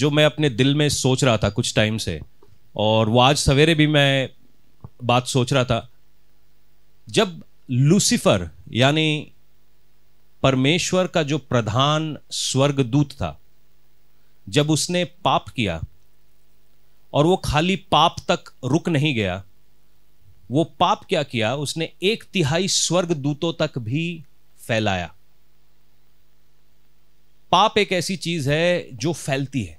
जो मैं अपने दिल में सोच रहा था कुछ टाइम से और वो आज सवेरे भी मैं बात सोच रहा था जब लूसीफर यानी परमेश्वर का जो प्रधान स्वर्गदूत था जब उसने पाप किया और वो खाली पाप तक रुक नहीं गया वो पाप क्या किया उसने एक तिहाई स्वर्गदूतों तक भी फैलाया पाप एक ऐसी चीज है जो फैलती है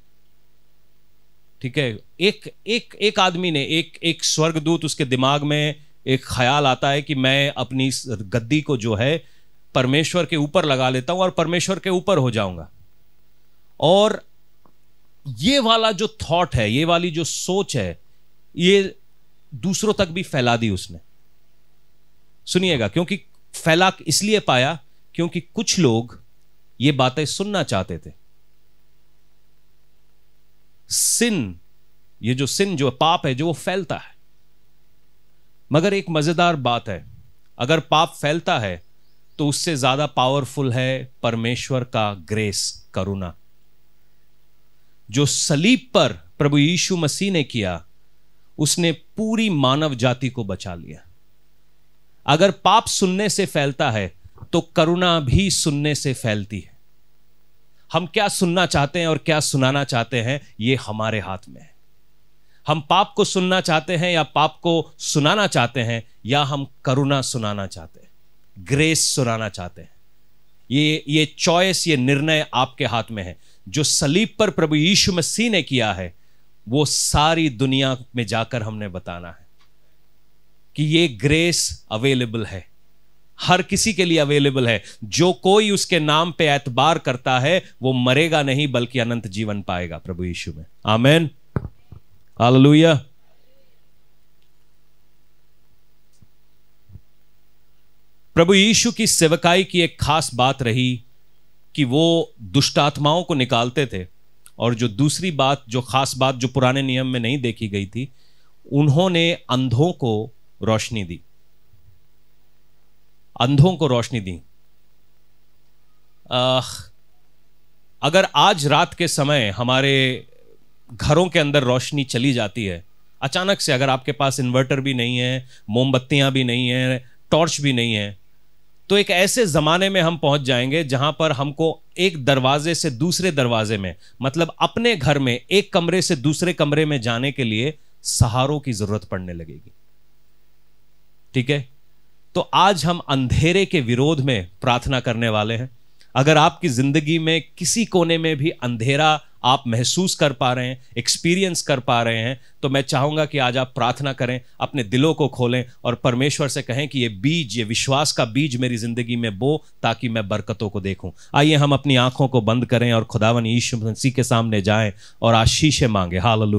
ठीक है एक एक एक आदमी ने एक एक स्वर्गदूत उसके दिमाग में एक ख्याल आता है कि मैं अपनी गद्दी को जो है परमेश्वर के ऊपर लगा लेता हूं और परमेश्वर के ऊपर हो जाऊंगा और ये वाला जो थॉट है ये वाली जो सोच है ये दूसरों तक भी फैला दी उसने सुनिएगा क्योंकि फैला इसलिए पाया क्योंकि कुछ लोग ये बातें सुनना चाहते थे सिन ये जो सिन जो पाप है जो वो फैलता है मगर एक मज़ेदार बात है अगर पाप फैलता है तो उससे ज़्यादा पावरफुल है परमेश्वर का ग्रेस करुणा जो सलीब पर प्रभु यीशु मसीह ने किया उसने पूरी मानव जाति को बचा लिया अगर पाप सुनने से फैलता है तो करुणा भी सुनने से फैलती है हम क्या सुनना चाहते हैं और क्या सुनाना चाहते हैं ये हमारे हाथ में है हम पाप को सुनना चाहते हैं या पाप को सुनाना चाहते हैं या हम करुणा सुनाना चाहते हैं ग्रेस सुनाना चाहते हैं ये ये चॉइस ये निर्णय आपके हाथ में है जो सलीब पर प्रभु यीशु मसीह ने किया है वो सारी दुनिया में जाकर हमने बताना है कि ये ग्रेस अवेलेबल है हर किसी के लिए अवेलेबल है जो कोई उसके नाम पे एतबार करता है वो मरेगा नहीं बल्कि अनंत जीवन पाएगा प्रभु यीशु में आमेन हालेलुया प्रभु यीशु की सेवकाई की एक खास बात रही कि वो दुष्ट आत्माओं को निकालते थे और जो दूसरी बात जो खास बात जो पुराने नियम में नहीं देखी गई थी उन्होंने अंधों को रोशनी दी अंधों को रोशनी दी आ, अगर आज रात के समय हमारे घरों के अंदर रोशनी चली जाती है अचानक से अगर आपके पास इन्वर्टर भी नहीं है मोमबत्तियां भी नहीं है टॉर्च भी नहीं है तो एक ऐसे ज़माने में हम पहुंच जाएंगे जहां पर हमको एक दरवाजे से दूसरे दरवाजे में मतलब अपने घर में एक कमरे से दूसरे कमरे में जाने के लिए सहारों की ज़रूरत पड़ने लगेगी ठीक है तो आज हम अंधेरे के विरोध में प्रार्थना करने वाले हैं अगर आपकी ज़िंदगी में किसी कोने में भी अंधेरा आप महसूस कर पा रहे हैं एक्सपीरियंस कर पा रहे हैं तो मैं चाहूंगा कि आज आप प्रार्थना करें अपने दिलों को खोलें और परमेश्वर से कहें कि ये बीज ये विश्वास का बीज मेरी ज़िंदगी में बो ताकि मैं बरकतों को देखूं आइए हम अपनी आंखों को बंद करें और खुदावन यीशु मसीह के सामने जाएं और आशीषें मांगे हाल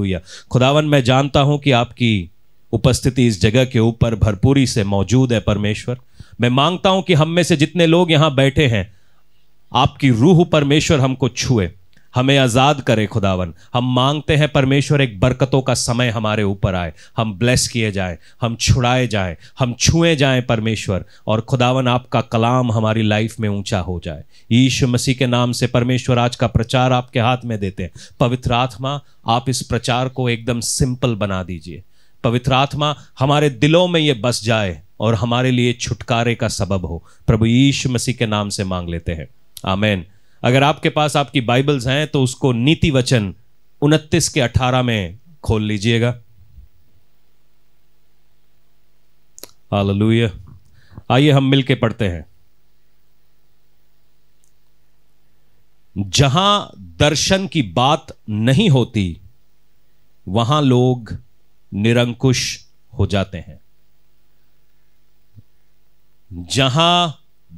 खुदावन मैं जानता हूँ कि आपकी उपस्थिति इस जगह के ऊपर भरपूरी से मौजूद है परमेश्वर मैं मांगता हूं कि हम में से जितने लोग यहां बैठे हैं आपकी रूह परमेश्वर हमको छुए हमें आज़ाद करे खुदावन हम मांगते हैं परमेश्वर एक बरकतों का समय हमारे ऊपर आए हम ब्लेस किए जाएं हम छुड़ाए जाएं हम छुए जाएं परमेश्वर और खुदावन आपका कलाम हमारी लाइफ में ऊंचा हो जाए यीशु मसीह के नाम से परमेश्वर आज का प्रचार आपके हाथ में देते हैं पवित्र आत्मा आप इस प्रचार को एकदम सिंपल बना दीजिए पवित्र आत्मा हमारे दिलों में ये बस जाए और हमारे लिए छुटकारे का सबब हो प्रभु यीशु मसीह के नाम से मांग लेते हैं आमेन अगर आपके पास आपकी बाइबल्स हैं तो उसको नीति वचन उनतीस के अठारह में खोल लीजिएगा आइए हम मिलके पढ़ते हैं जहां दर्शन की बात नहीं होती वहां लोग निरंकुश हो जाते हैं जहां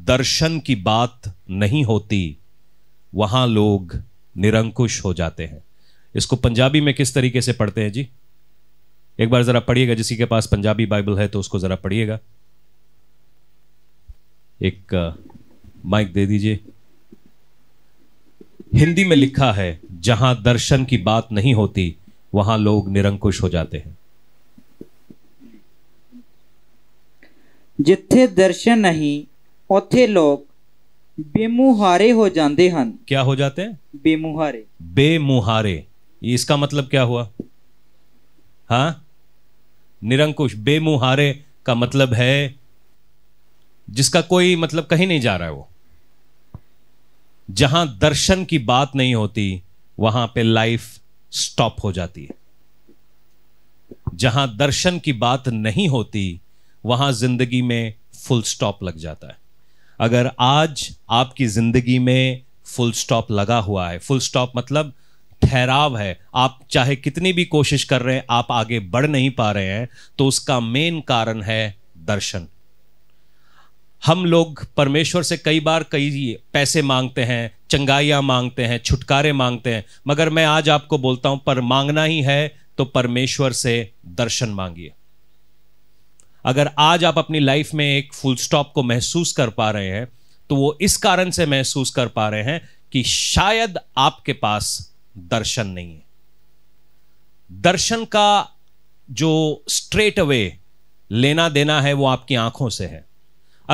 दर्शन की बात नहीं होती वहां लोग निरंकुश हो जाते हैं इसको पंजाबी में किस तरीके से पढ़ते हैं जी एक बार जरा पढ़िएगा जिसी के पास पंजाबी बाइबल है तो उसको जरा पढ़िएगा एक माइक दे दीजिए हिंदी में लिखा है जहां दर्शन की बात नहीं होती वहां लोग निरंकुश हो जाते हैं जिथे दर्शन नहीं उथे लोग बेमुहारे हो जाते हैं क्या हो जाते हैं बेमुहारे बेमुहारे इसका मतलब क्या हुआ हा निरंकुश बेमुहारे का मतलब है जिसका कोई मतलब कहीं नहीं जा रहा है वो जहां दर्शन की बात नहीं होती वहां पे लाइफ स्टॉप हो जाती है जहां दर्शन की बात नहीं होती वहां ज़िंदगी में फुल स्टॉप लग जाता है अगर आज आपकी ज़िंदगी में फुल स्टॉप लगा हुआ है फुल स्टॉप मतलब ठहराव है आप चाहे कितनी भी कोशिश कर रहे हैं आप आगे बढ़ नहीं पा रहे हैं तो उसका मेन कारण है दर्शन हम लोग परमेश्वर से कई बार कई पैसे मांगते हैं चंगाइयाँ मांगते हैं छुटकारे मांगते हैं मगर मैं आज आपको बोलता हूँ पर मांगना ही है तो परमेश्वर से दर्शन मांगिए अगर आज आप अपनी लाइफ में एक फुल स्टॉप को महसूस कर पा रहे हैं तो वो इस कारण से महसूस कर पा रहे हैं कि शायद आपके पास दर्शन नहीं है दर्शन का जो स्ट्रेट अवे लेना देना है वो आपकी आंखों से है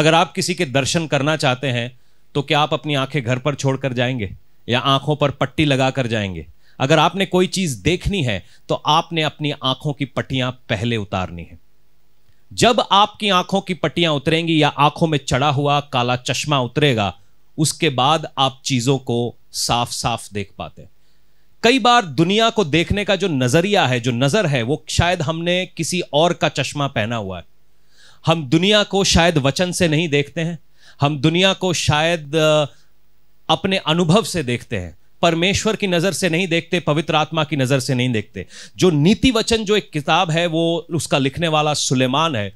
अगर आप किसी के दर्शन करना चाहते हैं तो क्या आप अपनी आंखें घर पर छोड़कर जाएंगे या आंखों पर पट्टी लगा कर जाएंगे अगर आपने कोई चीज देखनी है तो आपने अपनी आंखों की पट्टियां पहले उतारनी है जब आपकी आंखों की पट्टियां उतरेंगी या आंखों में चढ़ा हुआ काला चश्मा उतरेगा उसके बाद आप चीजों को साफ साफ देख पाते हैं कई बार दुनिया को देखने का जो नजरिया है जो नजर है वो शायद हमने किसी और का चश्मा पहना हुआ है हम दुनिया को शायद वचन से नहीं देखते हैं हम दुनिया को शायद अपने अनुभव से देखते हैं परमेश्वर की नजर से नहीं देखते पवित्र आत्मा की नजर से नहीं देखते जो नीति वचन जो एक किताब है वो उसका लिखने वाला सुलेमान है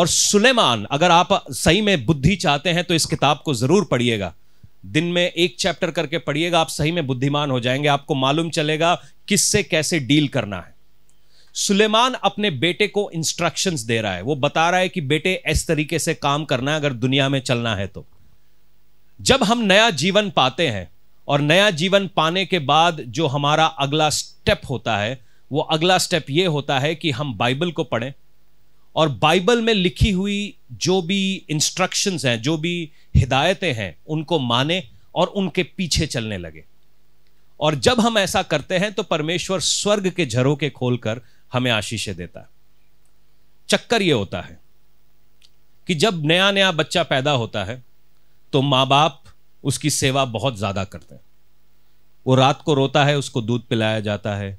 और सुलेमान अगर आप सही में बुद्धि चाहते हैं तो इस किताब को जरूर पढ़िएगा दिन में एक चैप्टर करके पढ़िएगा आप सही में बुद्धिमान हो जाएंगे आपको मालूम चलेगा किससे कैसे डील करना है सुलेमान अपने बेटे को इंस्ट्रक्शंस दे रहा है वो बता रहा है कि बेटे इस तरीके से काम करना है अगर दुनिया में चलना है तो जब हम नया जीवन पाते हैं और नया जीवन पाने के बाद जो हमारा अगला स्टेप होता है वो अगला स्टेप ये होता है कि हम बाइबल को पढ़ें और बाइबल में लिखी हुई जो भी इंस्ट्रक्शंस हैं जो भी हिदायतें हैं उनको माने और उनके पीछे चलने लगे और जब हम ऐसा करते हैं तो परमेश्वर स्वर्ग के झरोके खोलकर हमें आशीषें देता है चक्कर ये होता है कि जब नया नया बच्चा पैदा होता है तो माँ बाप उसकी सेवा बहुत ज़्यादा करते हैं वो रात को रोता है उसको दूध पिलाया जाता है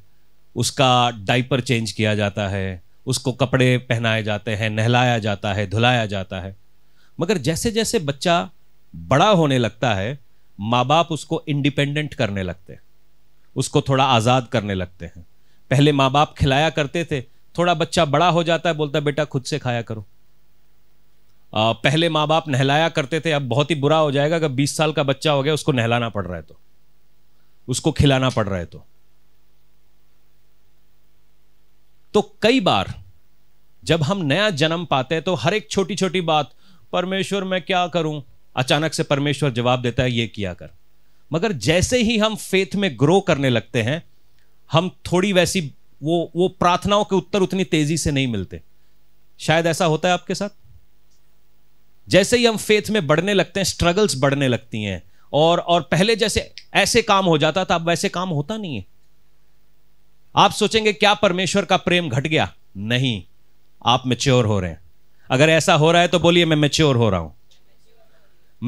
उसका डाइपर चेंज किया जाता है उसको कपड़े पहनाए जाते हैं नहलाया जाता है धुलाया जाता है मगर जैसे जैसे बच्चा बड़ा होने लगता है माँ बाप उसको इंडिपेंडेंट करने लगते हैं उसको थोड़ा आज़ाद करने लगते हैं पहले माँ बाप खिलाया करते थे थोड़ा बच्चा बड़ा हो जाता है बोलता बेटा खुद से खाया करो पहले माँ बाप नहलाया करते थे अब बहुत ही बुरा हो जाएगा अगर बीस साल का बच्चा हो गया उसको नहलाना पड़ रहा है तो उसको खिलाना पड़ रहा है तो तो कई बार जब हम नया जन्म पाते हैं तो हर एक छोटी छोटी बात परमेश्वर मैं क्या करूं अचानक से परमेश्वर जवाब देता है ये किया कर मगर जैसे ही हम फेथ में ग्रो करने लगते हैं हम थोड़ी वैसी वो वो प्रार्थनाओं के उत्तर उतनी तेजी से नहीं मिलते शायद ऐसा होता है आपके साथ जैसे ही हम फेथ में बढ़ने लगते हैं स्ट्रगल्स बढ़ने लगती हैं और और पहले जैसे ऐसे काम हो जाता था अब वैसे काम होता नहीं है आप सोचेंगे क्या परमेश्वर का प्रेम घट गया नहीं आप मेच्योर हो रहे हैं अगर ऐसा हो रहा है तो बोलिए मैं मेच्योर हो रहा हूं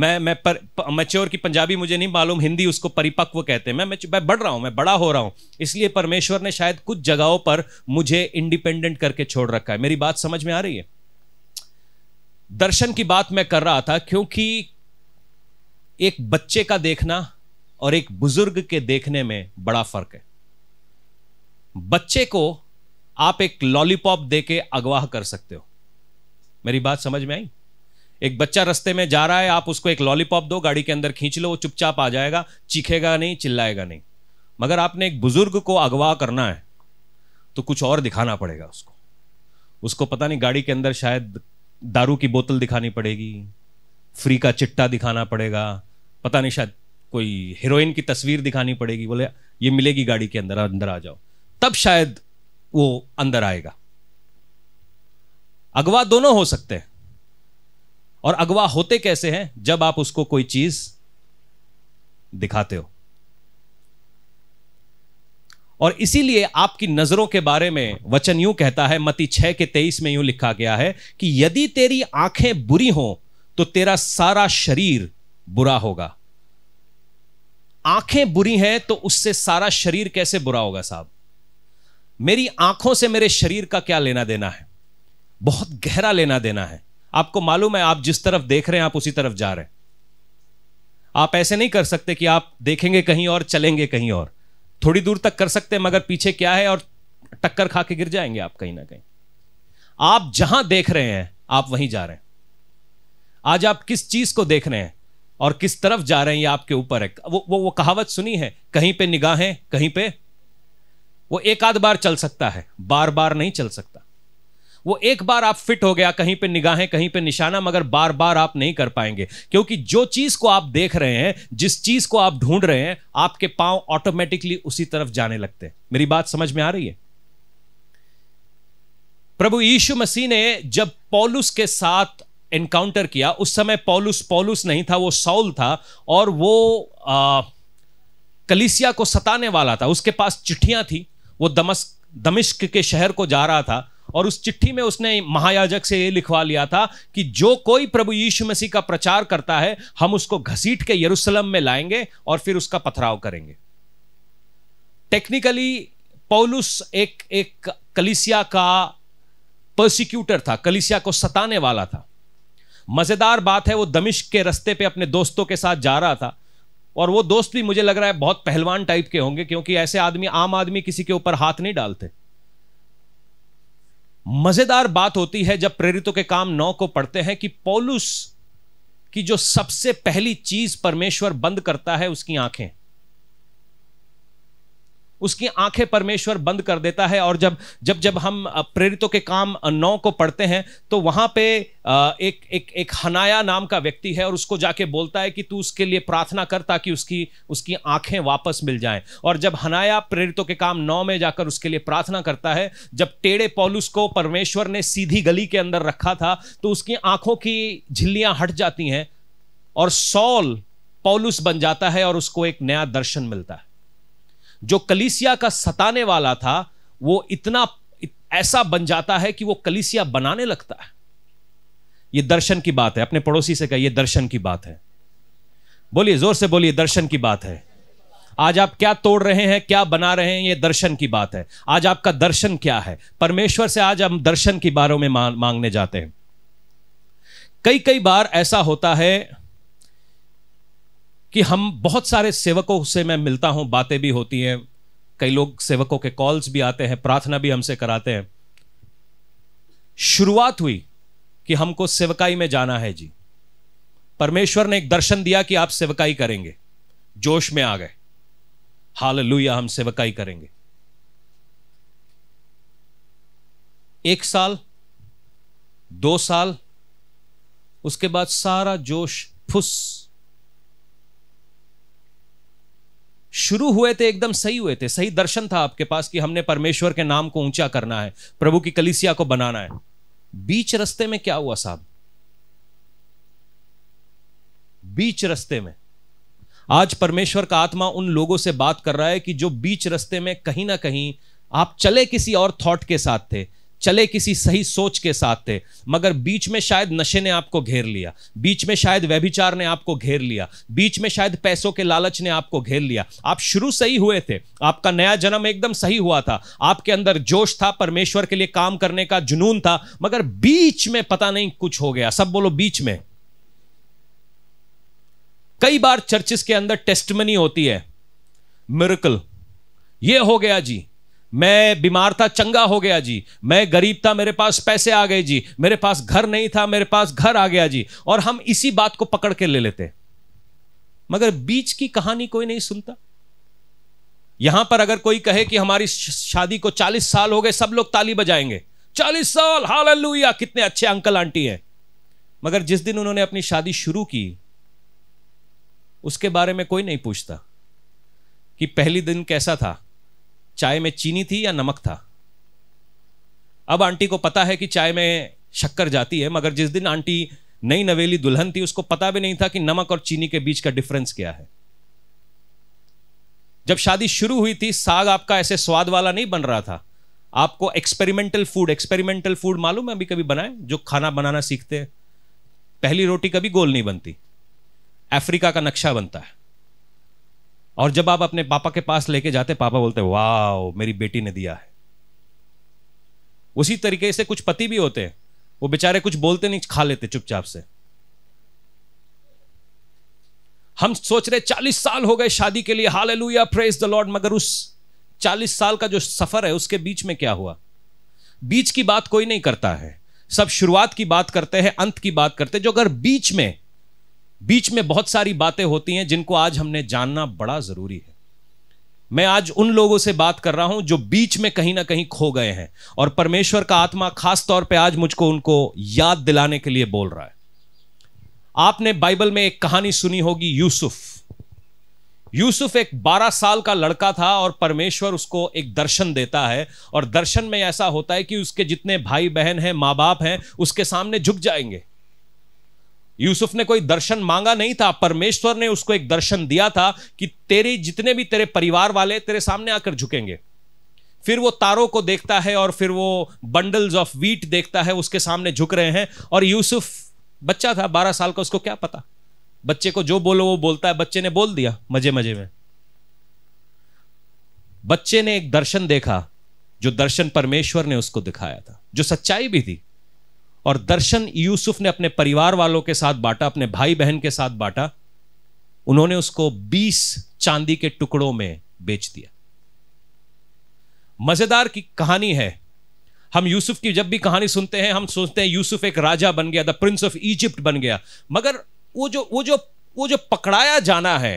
मैं मैं पर मेच्योर की पंजाबी मुझे नहीं मालूम हिंदी उसको परिपक्व कहते हैं मैं मैं बढ़ रहा हूं मैं बड़ा हो रहा हूं इसलिए परमेश्वर ने शायद कुछ जगहों पर मुझे इंडिपेंडेंट करके छोड़ रखा है मेरी बात समझ में आ रही है दर्शन की बात मैं कर रहा था क्योंकि एक बच्चे का देखना और एक बुजुर्ग के देखने में बड़ा फर्क है बच्चे को आप एक लॉलीपॉप देके अगवाह कर सकते हो मेरी बात समझ में आई एक बच्चा रस्ते में जा रहा है आप उसको एक लॉलीपॉप दो गाड़ी के अंदर खींच लो वो चुपचाप आ जाएगा चीखेगा नहीं चिल्लाएगा नहीं मगर आपने एक बुजुर्ग को अगवा करना है तो कुछ और दिखाना पड़ेगा उसको उसको पता नहीं गाड़ी के अंदर शायद दारू की बोतल दिखानी पड़ेगी फ्री का चिट्टा दिखाना पड़ेगा पता नहीं शायद कोई हीरोइन की तस्वीर दिखानी पड़ेगी बोले ये मिलेगी गाड़ी के अंदर अंदर आ जाओ तब शायद वो अंदर आएगा अगवा दोनों हो सकते हैं और अगवा होते कैसे हैं जब आप उसको कोई चीज दिखाते हो और इसीलिए आपकी नजरों के बारे में वचन यूं कहता है मती छह के तेईस में यूं लिखा गया है कि यदि तेरी आंखें बुरी हों तो तेरा सारा शरीर बुरा होगा आंखें बुरी हैं तो उससे सारा शरीर कैसे बुरा होगा साहब मेरी आंखों से मेरे शरीर का क्या लेना देना है बहुत गहरा लेना देना है आपको मालूम है आप जिस तरफ देख रहे हैं आप उसी तरफ जा रहे हैं आप ऐसे नहीं कर सकते कि आप देखेंगे कहीं और चलेंगे कहीं और थोड़ी दूर तक कर सकते हैं मगर पीछे क्या है और टक्कर खा के गिर जाएंगे आप कहीं ना कहीं आप जहां देख रहे हैं आप वहीं जा रहे हैं आज आप किस चीज को देख रहे हैं और किस तरफ जा रहे हैं ये आपके ऊपर है वो वो वो कहावत सुनी है कहीं पे निगाहें कहीं पे वो एक आध बार चल सकता है बार बार नहीं चल सकता वो एक बार आप फिट हो गया कहीं पे निगाहें कहीं पे निशाना मगर बार बार आप नहीं कर पाएंगे क्योंकि जो चीज को आप देख रहे हैं जिस चीज को आप ढूंढ रहे हैं आपके पांव ऑटोमेटिकली उसी तरफ जाने लगते हैं मेरी बात समझ में आ रही है प्रभु यीशु मसीह ने जब पॉलुस के साथ एनकाउंटर किया उस समय पॉलुस पॉलुस नहीं था वो सौल था और वो आ, कलिसिया को सताने वाला था उसके पास चिट्ठियां थी वो दमस्क दमिश्क के शहर को जा रहा था और उस चिट्ठी में उसने महायाजक से यह लिखवा लिया था कि जो कोई प्रभु यीशु मसीह का प्रचार करता है हम उसको घसीट के यरूशलेम में लाएंगे और फिर उसका पथराव करेंगे टेक्निकली पौलुस एक एक कलिसिया का प्रोसिक्यूटर था कलिसिया को सताने वाला था मज़ेदार बात है वो दमिश्क के रस्ते पे अपने दोस्तों के साथ जा रहा था और वो दोस्त भी मुझे लग रहा है बहुत पहलवान टाइप के होंगे क्योंकि ऐसे आदमी आम आदमी किसी के ऊपर हाथ नहीं डालते मजेदार बात होती है जब प्रेरितों के काम नौ को पढ़ते हैं कि पौलुस की जो सबसे पहली चीज परमेश्वर बंद करता है उसकी आंखें उसकी आंखें परमेश्वर बंद कर देता है और जब जब जब हम प्रेरितों के काम नौ को पढ़ते हैं तो वहां पे एक एक एक हनाया नाम का व्यक्ति है और उसको जाके बोलता है कि तू उसके लिए प्रार्थना कर ताकि उसकी उसकी आंखें वापस मिल जाएं और जब हनाया प्रेरितों के काम नौ में जाकर उसके लिए प्रार्थना करता है जब टेढ़े पॉलुस को परमेश्वर ने सीधी गली के अंदर रखा था तो उसकी आंखों की झिल्लियां हट जाती हैं और सौल पौलुस बन जाता है और उसको एक नया दर्शन मिलता है जो कलिसिया का सताने वाला था वो इतना ऐसा बन जाता है कि वो कलिसिया बनाने लगता है ये दर्शन की बात है अपने पड़ोसी से कहिए दर्शन की बात है बोलिए जोर से बोलिए दर्शन की बात है आज आप क्या तोड़ रहे हैं क्या बना रहे हैं ये दर्शन की बात है आज आपका दर्शन क्या है परमेश्वर से आज हम दर्शन के बारे में मांगने जाते हैं कई कई बार ऐसा होता है कि हम बहुत सारे सेवकों से मैं मिलता हूं बातें भी होती हैं कई लोग सेवकों के कॉल्स भी आते हैं प्रार्थना भी हमसे कराते हैं शुरुआत हुई कि हमको सेवकाई में जाना है जी परमेश्वर ने एक दर्शन दिया कि आप सेवकाई करेंगे जोश में आ गए हाल हम सेवकाई करेंगे एक साल दो साल उसके बाद सारा जोश फुस शुरू हुए थे एकदम सही हुए थे सही दर्शन था आपके पास कि हमने परमेश्वर के नाम को ऊंचा करना है प्रभु की कलिसिया को बनाना है बीच रस्ते में क्या हुआ साहब बीच रस्ते में आज परमेश्वर का आत्मा उन लोगों से बात कर रहा है कि जो बीच रस्ते में कहीं ना कहीं आप चले किसी और थॉट के साथ थे चले किसी सही सोच के साथ थे मगर बीच में शायद नशे ने आपको घेर लिया बीच में शायद व्यभिचार ने आपको घेर लिया बीच में शायद पैसों के लालच ने आपको घेर लिया आप शुरू सही हुए थे आपका नया जन्म एकदम सही हुआ था आपके अंदर जोश था परमेश्वर के लिए काम करने का जुनून था मगर बीच में पता नहीं कुछ हो गया सब बोलो बीच में कई बार चर्चिस के अंदर टेस्टमनी होती है मिरकल ये हो गया जी मैं बीमार था चंगा हो गया जी मैं गरीब था मेरे पास पैसे आ गए जी मेरे पास घर नहीं था मेरे पास घर आ गया जी और हम इसी बात को पकड़ के ले लेते मगर बीच की कहानी कोई नहीं सुनता यहां पर अगर कोई कहे कि हमारी शादी को चालीस साल हो गए सब लोग ताली बजाएंगे चालीस साल हालेलुया कितने अच्छे अंकल आंटी हैं मगर जिस दिन उन्होंने अपनी शादी शुरू की उसके बारे में कोई नहीं पूछता कि पहली दिन कैसा था चाय में चीनी थी या नमक था अब आंटी को पता है कि चाय में शक्कर जाती है मगर जिस दिन आंटी नई नवेली दुल्हन थी उसको पता भी नहीं था कि नमक और चीनी के बीच का डिफरेंस क्या है जब शादी शुरू हुई थी साग आपका ऐसे स्वाद वाला नहीं बन रहा था आपको एक्सपेरिमेंटल फूड एक्सपेरिमेंटल फूड मालूम है अभी कभी बनाए जो खाना बनाना सीखते हैं पहली रोटी कभी गोल नहीं बनती अफ्रीका का नक्शा बनता है और जब आप अपने पापा के पास लेके जाते पापा बोलते वाह मेरी बेटी ने दिया है उसी तरीके से कुछ पति भी होते हैं वो बेचारे कुछ बोलते नहीं खा लेते चुपचाप से हम सोच रहे चालीस साल हो गए शादी के लिए hallelujah praise the lord मगर उस चालीस साल का जो सफर है उसके बीच में क्या हुआ बीच की बात कोई नहीं करता है सब शुरुआत की बात करते हैं अंत की बात करते हैं जो अगर बीच में बीच में बहुत सारी बातें होती हैं जिनको आज हमने जानना बड़ा जरूरी है मैं आज उन लोगों से बात कर रहा हूं जो बीच में कहीं ना कहीं खो गए हैं और परमेश्वर का आत्मा खास तौर पे आज मुझको उनको याद दिलाने के लिए बोल रहा है आपने बाइबल में एक कहानी सुनी होगी यूसुफ यूसुफ एक 12 साल का लड़का था और परमेश्वर उसको एक दर्शन देता है और दर्शन में ऐसा होता है कि उसके जितने भाई बहन हैं माँ बाप हैं उसके सामने झुक जाएंगे यूसुफ ने कोई दर्शन मांगा नहीं था परमेश्वर ने उसको एक दर्शन दिया था कि तेरे जितने भी तेरे परिवार वाले तेरे सामने आकर झुकेंगे फिर वो तारों को देखता है और फिर वो बंडल्स ऑफ वीट देखता है उसके सामने झुक रहे हैं और यूसुफ बच्चा था बारह साल का उसको क्या पता बच्चे को जो बोलो वो बोलता है बच्चे ने बोल दिया मजे मजे में बच्चे ने एक दर्शन देखा जो दर्शन परमेश्वर ने उसको दिखाया था जो सच्चाई भी थी और दर्शन यूसुफ ने अपने परिवार वालों के साथ बांटा अपने भाई बहन के साथ बांटा उन्होंने उसको 20 चांदी के टुकड़ों में बेच दिया मजेदार की कहानी है हम यूसुफ की जब भी कहानी सुनते हैं हम सोचते हैं यूसुफ एक राजा बन गया द प्रिंस ऑफ इजिप्ट बन गया मगर वो जो वो जो वो जो पकड़ाया जाना है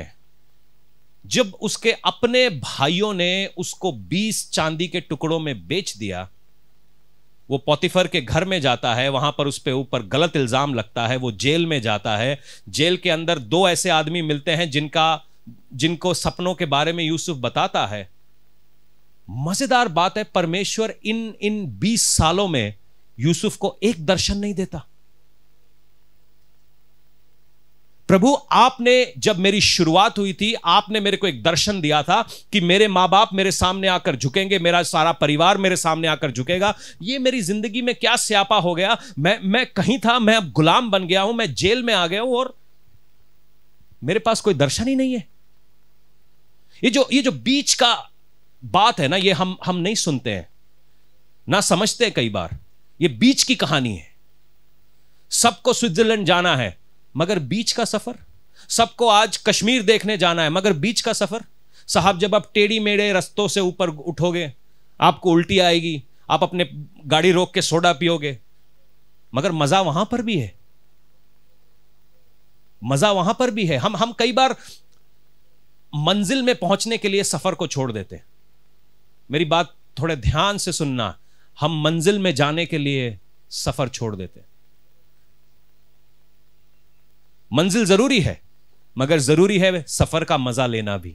जब उसके अपने भाइयों ने उसको 20 चांदी के टुकड़ों में बेच दिया वो पोतिफर के घर में जाता है वहां पर उस पर ऊपर गलत इल्ज़ाम लगता है वो जेल में जाता है जेल के अंदर दो ऐसे आदमी मिलते हैं जिनका जिनको सपनों के बारे में यूसुफ बताता है मजेदार बात है परमेश्वर इन इन बीस सालों में यूसुफ को एक दर्शन नहीं देता प्रभु आपने जब मेरी शुरुआत हुई थी आपने मेरे को एक दर्शन दिया था कि मेरे माँ बाप मेरे सामने आकर झुकेंगे मेरा सारा परिवार मेरे सामने आकर झुकेगा ये मेरी जिंदगी में क्या स्यापा हो गया मैं मैं कहीं था मैं अब गुलाम बन गया हूं मैं जेल में आ गया हूं और मेरे पास कोई दर्शन ही नहीं है ये जो ये जो बीच का बात है ना ये हम हम नहीं सुनते हैं ना समझते हैं कई बार ये बीच की कहानी है सबको स्विट्जरलैंड जाना है मगर बीच का सफर सबको आज कश्मीर देखने जाना है मगर बीच का सफर साहब जब आप टेढ़ी मेढ़े रस्तों से ऊपर उठोगे आपको उल्टी आएगी आप अपने गाड़ी रोक के सोडा पियोगे मगर मजा वहां पर भी है मजा वहां पर भी है हम हम कई बार मंजिल में पहुंचने के लिए सफर को छोड़ देते मेरी बात थोड़े ध्यान से सुनना हम मंजिल में जाने के लिए सफर छोड़ देते हैं मंजिल जरूरी है मगर जरूरी है सफर का मजा लेना भी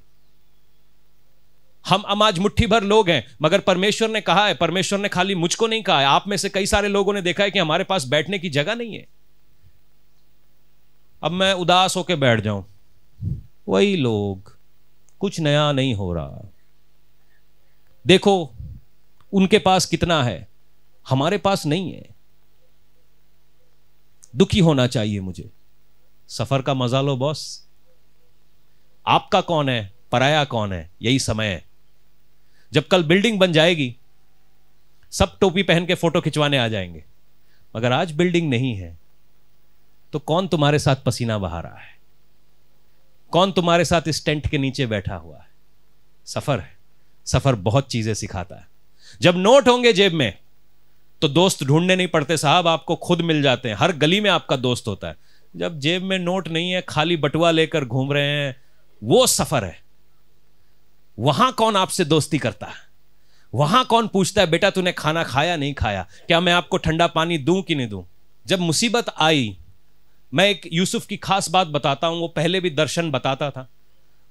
हम हम आज मुट्ठी भर लोग हैं मगर परमेश्वर ने कहा है परमेश्वर ने खाली मुझको नहीं कहा है आप में से कई सारे लोगों ने देखा है कि हमारे पास बैठने की जगह नहीं है अब मैं उदास होकर बैठ जाऊं वही लोग कुछ नया नहीं हो रहा देखो उनके पास कितना है हमारे पास नहीं है दुखी होना चाहिए मुझे सफर का मजा लो बॉस आपका कौन है पराया कौन है यही समय है जब कल बिल्डिंग बन जाएगी सब टोपी पहन के फोटो खिंचवाने आ जाएंगे मगर आज बिल्डिंग नहीं है तो कौन तुम्हारे साथ पसीना बहा रहा है कौन तुम्हारे साथ इस टेंट के नीचे बैठा हुआ है सफर है सफर बहुत चीजें सिखाता है जब नोट होंगे जेब में तो दोस्त ढूंढने नहीं पड़ते साहब आपको खुद मिल जाते हैं हर गली में आपका दोस्त होता है जब जेब में नोट नहीं है खाली बटुआ लेकर घूम रहे हैं वो सफर है वहां कौन आपसे दोस्ती करता है वहां कौन पूछता है बेटा तूने खाना खाया नहीं खाया क्या मैं आपको ठंडा पानी दूं कि नहीं दूं जब मुसीबत आई मैं एक यूसुफ की खास बात बताता हूं वो पहले भी दर्शन बताता था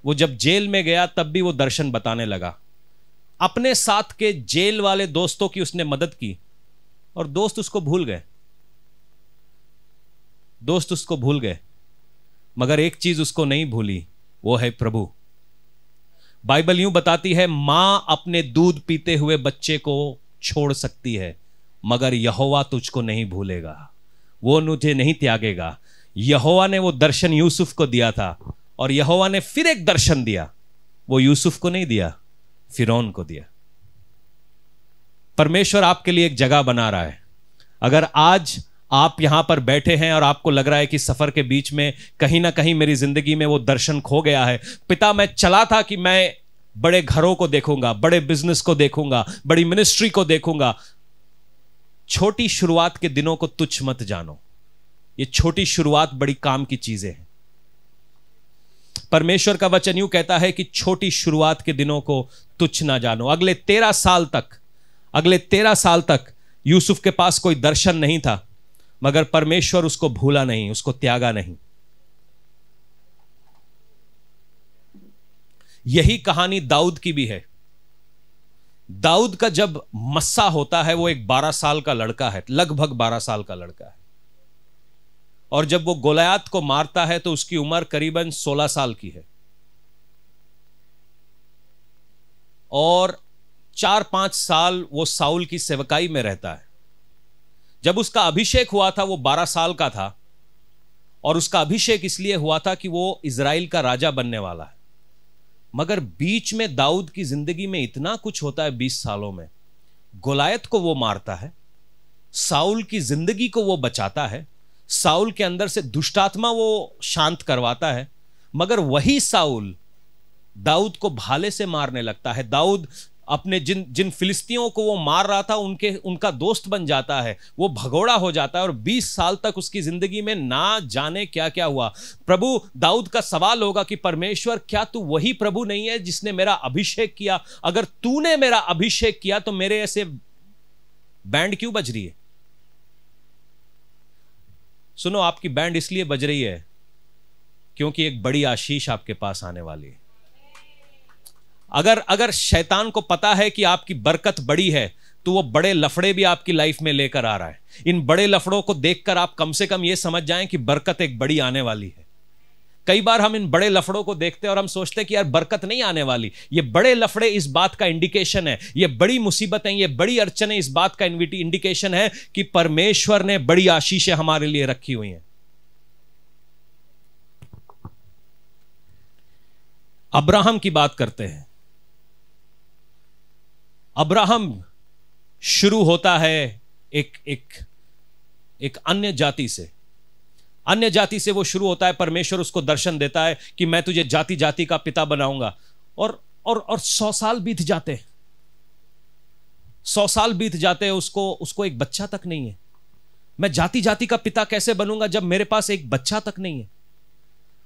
वो जब जेल में गया तब भी वो दर्शन बताने लगा अपने साथ के जेल वाले दोस्तों की उसने मदद की और दोस्त उसको भूल गए दोस्त उसको भूल गए मगर एक चीज उसको नहीं भूली वो है प्रभु बाइबल यूं बताती है मां अपने दूध पीते हुए बच्चे को छोड़ सकती है मगर यहोवा तुझको नहीं भूलेगा वो तुझे नहीं त्यागेगा यहोवा ने वो दर्शन यूसुफ को दिया था और यहोवा ने फिर एक दर्शन दिया वो यूसुफ को नहीं दिया फिरौन को दिया परमेश्वर आपके लिए एक जगह बना रहा है अगर आज आप यहां पर बैठे हैं और आपको लग रहा है कि सफ़र के बीच में कहीं ना कहीं मेरी ज़िंदगी में वो दर्शन खो गया है पिता मैं चला था कि मैं बड़े घरों को देखूंगा बड़े बिजनेस को देखूंगा बड़ी मिनिस्ट्री को देखूंगा छोटी शुरुआत के दिनों को तुच्छ मत जानो ये छोटी शुरुआत बड़ी काम की चीजें हैं परमेश्वर का वचन यूं कहता है कि छोटी शुरुआत के दिनों को तुच्छ ना जानो अगले तेरह साल तक अगले तेरह साल तक यूसुफ के पास कोई दर्शन नहीं था मगर परमेश्वर उसको भूला नहीं उसको त्यागा नहीं यही कहानी दाऊद की भी है दाऊद का जब मस्सा होता है वो एक बारह साल का लड़का है लगभग बारह साल का लड़का है और जब वो गोलायात को मारता है तो उसकी उम्र करीबन सोलह साल की है और चार पांच साल वो साउल की सेवकाई में रहता है जब उसका अभिषेक हुआ था वो बारह साल का था और उसका अभिषेक इसलिए हुआ था कि वो इसराइल का राजा बनने वाला है मगर बीच में दाऊद की जिंदगी में इतना कुछ होता है बीस सालों में गोलायत को वो मारता है साउल की जिंदगी को वो बचाता है साउल के अंदर से दुष्टात्मा वो शांत करवाता है मगर वही साउल दाऊद को भाले से मारने लगता है दाऊद अपने जिन जिन फिलिस्तियों को वो मार रहा था उनके उनका दोस्त बन जाता है वो भगोड़ा हो जाता है और 20 साल तक उसकी ज़िंदगी में ना जाने क्या क्या हुआ प्रभु दाऊद का सवाल होगा कि परमेश्वर क्या तू वही प्रभु नहीं है जिसने मेरा अभिषेक किया अगर तूने मेरा अभिषेक किया तो मेरे ऐसे बैंड क्यों बज रही है सुनो आपकी बैंड इसलिए बज रही है क्योंकि एक बड़ी आशीष आपके पास आने वाली है अगर अगर शैतान को पता है कि आपकी बरकत बड़ी है तो वो बड़े लफड़े भी आपकी लाइफ में लेकर आ रहा है इन बड़े लफड़ों को देखकर आप कम से कम ये समझ जाएं कि बरकत एक बड़ी आने वाली है कई बार हम इन बड़े लफड़ों को देखते हैं और हम सोचते हैं कि यार बरकत नहीं आने वाली ये बड़े लफड़े इस बात का इंडिकेशन है ये बड़ी मुसीबतें ये बड़ी अड़चने इस बात का इंडिकेशन है कि परमेश्वर ने बड़ी आशीषें हमारे लिए रखी हुई हैं अब्राहम की बात करते हैं अब्राहम शुरू होता है एक एक एक अन्य जाति से अन्य जाति से वो शुरू होता है परमेश्वर उसको दर्शन देता है कि मैं तुझे जाति जाति का पिता बनाऊंगा और और और सौ साल बीत जाते हैं सौ साल बीत जाते हैं उसको उसको एक बच्चा तक नहीं है मैं जाति जाति का पिता कैसे बनूंगा जब मेरे पास एक बच्चा तक नहीं है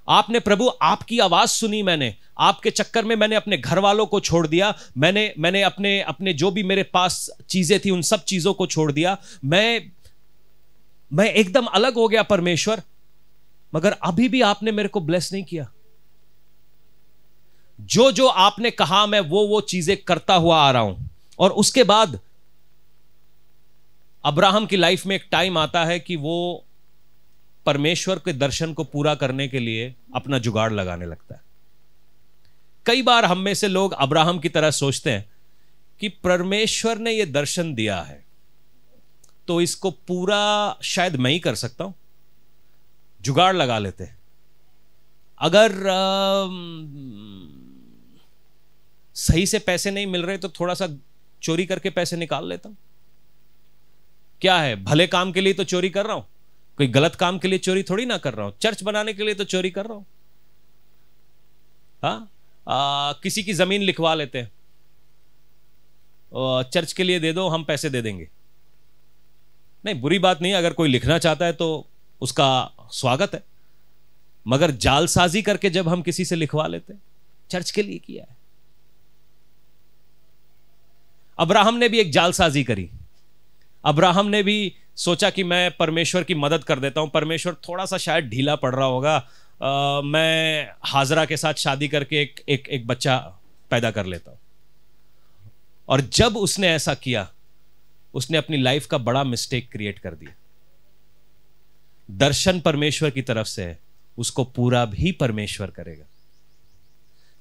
आपने प्रभु आपकी आवाज सुनी मैंने आपके चक्कर में मैंने अपने घर वालों को छोड़ दिया मैंने मैंने अपने अपने जो भी मेरे पास चीजें थी उन सब चीजों को छोड़ दिया मैं मैं एकदम अलग हो गया परमेश्वर मगर अभी भी आपने मेरे को ब्लेस नहीं किया जो जो आपने कहा मैं वो वो चीजें करता हुआ आ रहा हूं और उसके बाद अब्राहम की लाइफ में एक टाइम आता है कि वो परमेश्वर के दर्शन को पूरा करने के लिए अपना जुगाड़ लगाने लगता है कई बार हम में से लोग अब्राहम की तरह सोचते हैं कि परमेश्वर ने यह दर्शन दिया है तो इसको पूरा शायद मैं ही कर सकता हूं जुगाड़ लगा लेते हैं अगर आ, सही से पैसे नहीं मिल रहे तो थोड़ा सा चोरी करके पैसे निकाल लेता हूं क्या है भले काम के लिए तो चोरी कर रहा हूं कोई गलत काम के लिए चोरी थोड़ी ना कर रहा हूं चर्च बनाने के लिए तो चोरी कर रहा हूं हाँ? आ, किसी की जमीन लिखवा लेते हैं चर्च के लिए दे दो हम पैसे दे देंगे नहीं बुरी बात नहीं अगर कोई लिखना चाहता है तो उसका स्वागत है मगर जालसाजी करके जब हम किसी से लिखवा लेते हैं चर्च के लिए किया है अब्राहम ने भी एक जालसाजी करी अब्राहम ने भी सोचा कि मैं परमेश्वर की मदद कर देता हूँ परमेश्वर थोड़ा सा शायद ढीला पड़ रहा होगा आ, मैं हाजरा के साथ शादी करके एक एक, एक बच्चा पैदा कर लेता हूँ और जब उसने ऐसा किया उसने अपनी लाइफ का बड़ा मिस्टेक क्रिएट कर दिया दर्शन परमेश्वर की तरफ से है उसको पूरा भी परमेश्वर करेगा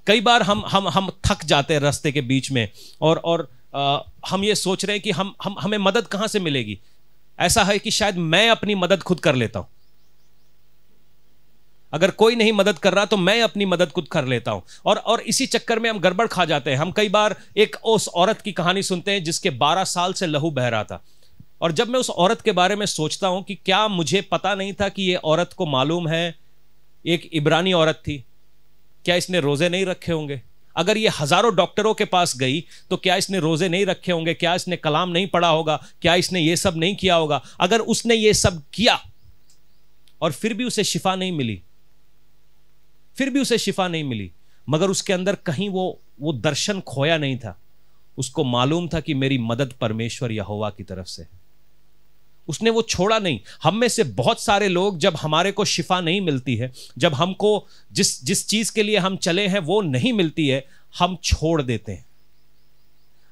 कई बार हम हम हम थक जाते हैं रास्ते के बीच में और और आ, हम ये सोच रहे हैं कि हम हम हमें मदद कहां से मिलेगी ऐसा है कि शायद मैं अपनी मदद खुद कर लेता हूं अगर कोई नहीं मदद कर रहा तो मैं अपनी मदद खुद कर लेता हूं और और इसी चक्कर में हम गड़बड़ खा जाते हैं हम कई बार एक उस औरत की कहानी सुनते हैं जिसके 12 साल से लहू बह रहा था और जब मैं उस औरत के बारे में सोचता हूं कि क्या मुझे पता नहीं था कि ये औरत को मालूम है एक इब्रानी औरत थी क्या इसने रोज़े नहीं रखे होंगे अगर ये हजारों डॉक्टरों के पास गई तो क्या इसने रोजे नहीं रखे होंगे क्या इसने कलाम नहीं पढ़ा होगा क्या इसने ये सब नहीं किया होगा अगर उसने ये सब किया और फिर भी उसे शिफा नहीं मिली फिर भी उसे शिफा नहीं मिली मगर उसके अंदर कहीं वो वो दर्शन खोया नहीं था उसको मालूम था कि मेरी मदद परमेश्वर यहोवा की तरफ से है उसने वो छोड़ा नहीं हम में से बहुत सारे लोग जब हमारे को शिफा नहीं मिलती है जब हमको जिस जिस चीज़ के लिए हम चले हैं वो नहीं मिलती है हम छोड़ देते हैं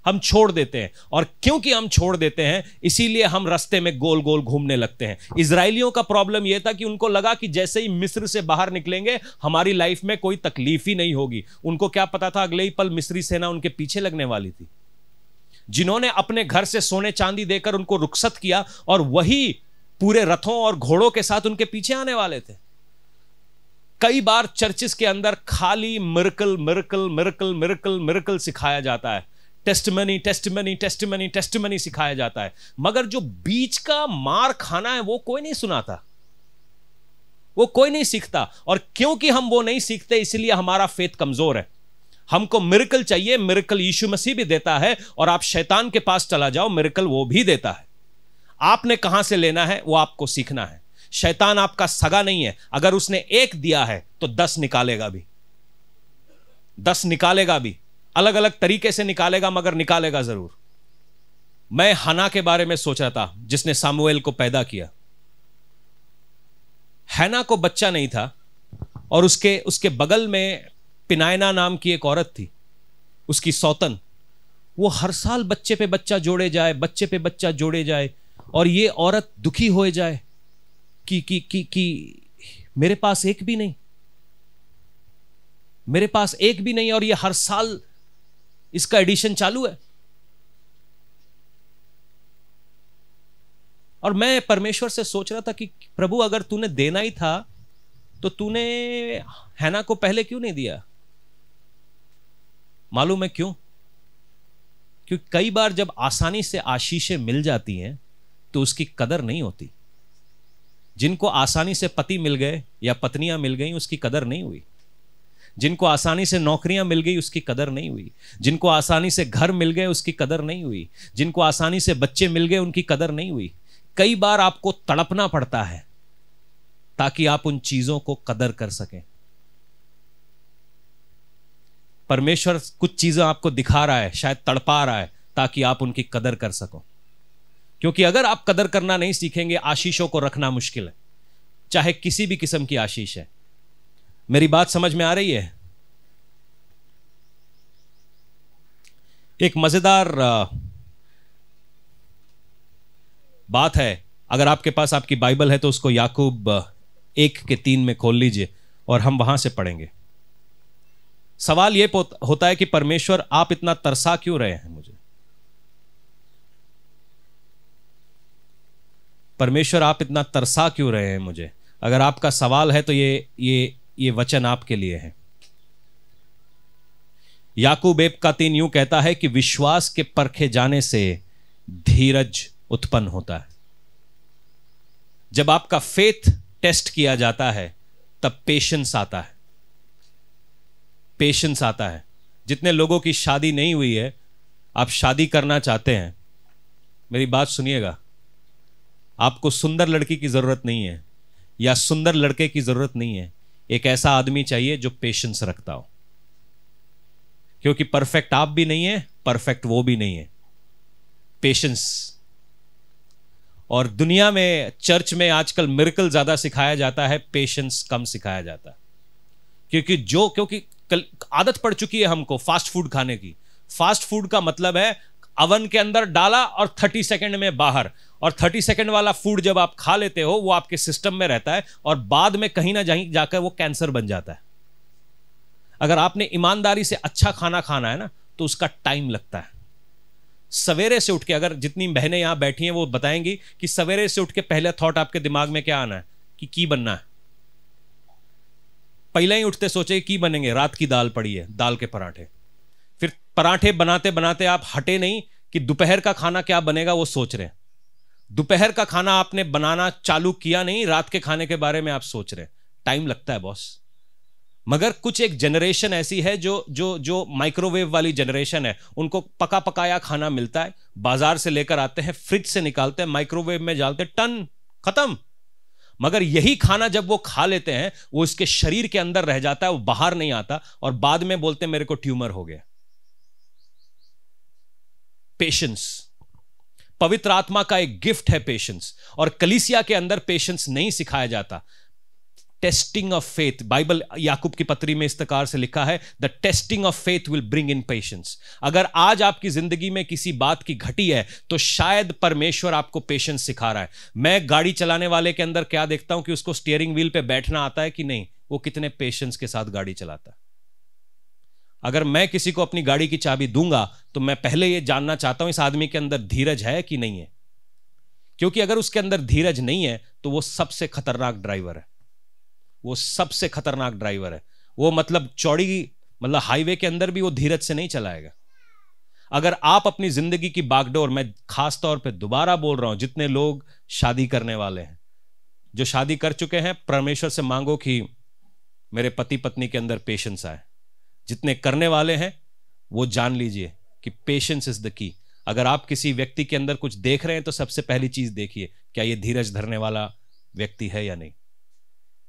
हम छोड़ देते हैं और क्योंकि हम छोड़ देते हैं इसीलिए हम रास्ते में गोल गोल घूमने लगते हैं इसराइलियों का प्रॉब्लम यह था कि उनको लगा कि जैसे ही मिस्र से बाहर निकलेंगे हमारी लाइफ में कोई तकलीफ ही नहीं होगी उनको क्या पता था अगले ही पल मिस्री सेना उनके पीछे लगने वाली थी जिन्होंने अपने घर से सोने चांदी देकर उनको रुखसत किया और वही पूरे रथों और घोड़ों के साथ उनके पीछे आने वाले थे कई बार चर्चिस के अंदर खाली miracle miracle miracle miracle miracle सिखाया जाता है टेस्टमनी टेस्टमनी टेस्टमनी टेस्टमनी सिखाया जाता है मगर जो बीच का मार खाना है वो कोई नहीं सुनाता वो कोई नहीं सीखता और क्योंकि हम वो नहीं सीखते इसलिए हमारा फेथ कमजोर है हमको मिरकल चाहिए मिरकल यीशु मसीह भी देता है और आप शैतान के पास चला जाओ मिरकल वो भी देता है आपने कहां से लेना है वो आपको सीखना है शैतान आपका सगा नहीं है अगर उसने एक दिया है तो दस निकालेगा भी दस निकालेगा भी अलग अलग तरीके से निकालेगा मगर निकालेगा जरूर मैं हना के बारे में सोच रहा था जिसने सामुएल को पैदा किया हैना को बच्चा नहीं था और उसके उसके बगल में पिनायना नाम की एक औरत थी उसकी सौतन वो हर साल बच्चे पे बच्चा जोड़े जाए बच्चे पे बच्चा जोड़े जाए और ये औरत दुखी हो जाए कि कि कि कि मेरे पास एक भी नहीं मेरे पास एक भी नहीं और ये हर साल इसका एडिशन चालू है और मैं परमेश्वर से सोच रहा था कि प्रभु अगर तूने देना ही था तो तूने हैना को पहले क्यों नहीं दिया मालूम है क्यों क्योंकि कई बार जब आसानी से आशीषें मिल जाती हैं तो उसकी कदर नहीं होती जिनको आसानी से पति मिल गए या पत्नियां मिल गई उसकी कदर नहीं हुई जिनको आसानी से नौकरियां मिल गई उसकी कदर नहीं हुई जिनको आसानी से घर मिल गए उसकी कदर नहीं हुई जिनको आसानी से बच्चे मिल गए उनकी कदर नहीं हुई कई बार आपको तड़पना पड़ता है ताकि आप उन चीजों को कदर कर सकें परमेश्वर कुछ चीज़ें आपको दिखा रहा है शायद तड़पा रहा है ताकि आप उनकी कदर कर सको क्योंकि अगर आप कदर करना नहीं सीखेंगे आशीषों को रखना मुश्किल है चाहे किसी भी किस्म की आशीष है मेरी बात समझ में आ रही है एक मजेदार बात है अगर आपके पास आपकी बाइबल है तो उसको याकूब एक के तीन में खोल लीजिए और हम वहां से पढ़ेंगे सवाल यह होता है कि परमेश्वर आप इतना तरसा क्यों रहे हैं मुझे परमेश्वर आप इतना तरसा क्यों रहे हैं मुझे अगर आपका सवाल है तो ये ये ये वचन आपके लिए है याकूब एब का तीन यूं कहता है कि विश्वास के परखे जाने से धीरज उत्पन्न होता है जब आपका फेथ टेस्ट किया जाता है तब पेशेंस आता है पेशेंस आता है जितने लोगों की शादी नहीं हुई है आप शादी करना चाहते हैं मेरी बात सुनिएगा आपको सुंदर लड़की की ज़रूरत नहीं है या सुंदर लड़के की ज़रूरत नहीं है एक ऐसा आदमी चाहिए जो पेशेंस रखता हो क्योंकि परफेक्ट आप भी नहीं है परफेक्ट वो भी नहीं है पेशेंस और दुनिया में चर्च में आजकल मिरकल ज़्यादा सिखाया जाता है पेशेंस कम सिखाया जाता है क्योंकि जो क्योंकि कल आदत पड़ चुकी है हमको फास्ट फूड खाने की फास्ट फूड का मतलब है अवन के अंदर डाला और थर्टी सेकेंड में बाहर और थर्टी सेकेंड वाला फूड जब आप खा लेते हो वो आपके सिस्टम में रहता है और बाद में कहीं ना कहीं जाकर वो कैंसर बन जाता है अगर आपने ईमानदारी से अच्छा खाना खाना है ना तो उसका टाइम लगता है सवेरे से उठ के अगर जितनी बहनें यहां बैठी हैं वो बताएंगी कि सवेरे से उठ के पहले थॉट आपके दिमाग में क्या आना है कि की बनना है पहले ही उठते सोचे की बनेंगे रात की दाल पड़ी है दाल के पराठे फिर पराठे बनाते बनाते आप हटे नहीं कि दोपहर का खाना क्या बनेगा वो सोच रहे दोपहर का खाना आपने बनाना चालू किया नहीं रात के खाने के बारे में आप सोच रहे टाइम लगता है बॉस मगर कुछ एक जनरेशन ऐसी है जो जो जो माइक्रोवेव वाली जनरेशन है उनको पका पकाया खाना मिलता है बाजार से लेकर आते हैं फ्रिज से निकालते हैं माइक्रोवेव में डालते टन खत्म मगर यही खाना जब वो खा लेते हैं वो उसके शरीर के अंदर रह जाता है वो बाहर नहीं आता और बाद में बोलते मेरे को ट्यूमर हो गया पेशेंस पवित्र आत्मा का एक गिफ्ट है पेशेंस और कलिसिया के अंदर पेशेंस नहीं सिखाया जाता टेस्टिंग ऑफ फेथ बाइबल याकूब की पत्री में इस प्रकार से लिखा है the testing of faith will bring in patience अगर आज आपकी जिंदगी में किसी बात की घटी है तो शायद परमेश्वर आपको पेशेंस सिखा रहा है मैं गाड़ी चलाने वाले के अंदर क्या देखता हूं कि उसको स्टीयरिंग व्हील पे बैठना आता है कि नहीं वो कितने पेशेंस के साथ गाड़ी चलाता है अगर मैं किसी को अपनी गाड़ी की चाबी दूंगा तो मैं पहले ये जानना चाहता हूं इस आदमी के अंदर धीरज है कि नहीं है क्योंकि अगर उसके अंदर धीरज नहीं है तो वो सबसे खतरनाक ड्राइवर है वो सबसे खतरनाक ड्राइवर है वो मतलब चौड़ी मतलब हाईवे के अंदर भी वो धीरज से नहीं चलाएगा अगर आप अपनी जिंदगी की बागडोर मैं खास तौर पे दोबारा बोल रहा हूं जितने लोग शादी करने वाले हैं जो शादी कर चुके हैं परमेश्वर से मांगो कि मेरे पति पत्नी के अंदर पेशेंस आए जितने करने वाले हैं वो जान लीजिए कि पेशेंस इज द की अगर आप किसी व्यक्ति के अंदर कुछ देख रहे हैं तो सबसे पहली चीज देखिए क्या ये धीरज धरने वाला व्यक्ति है या नहीं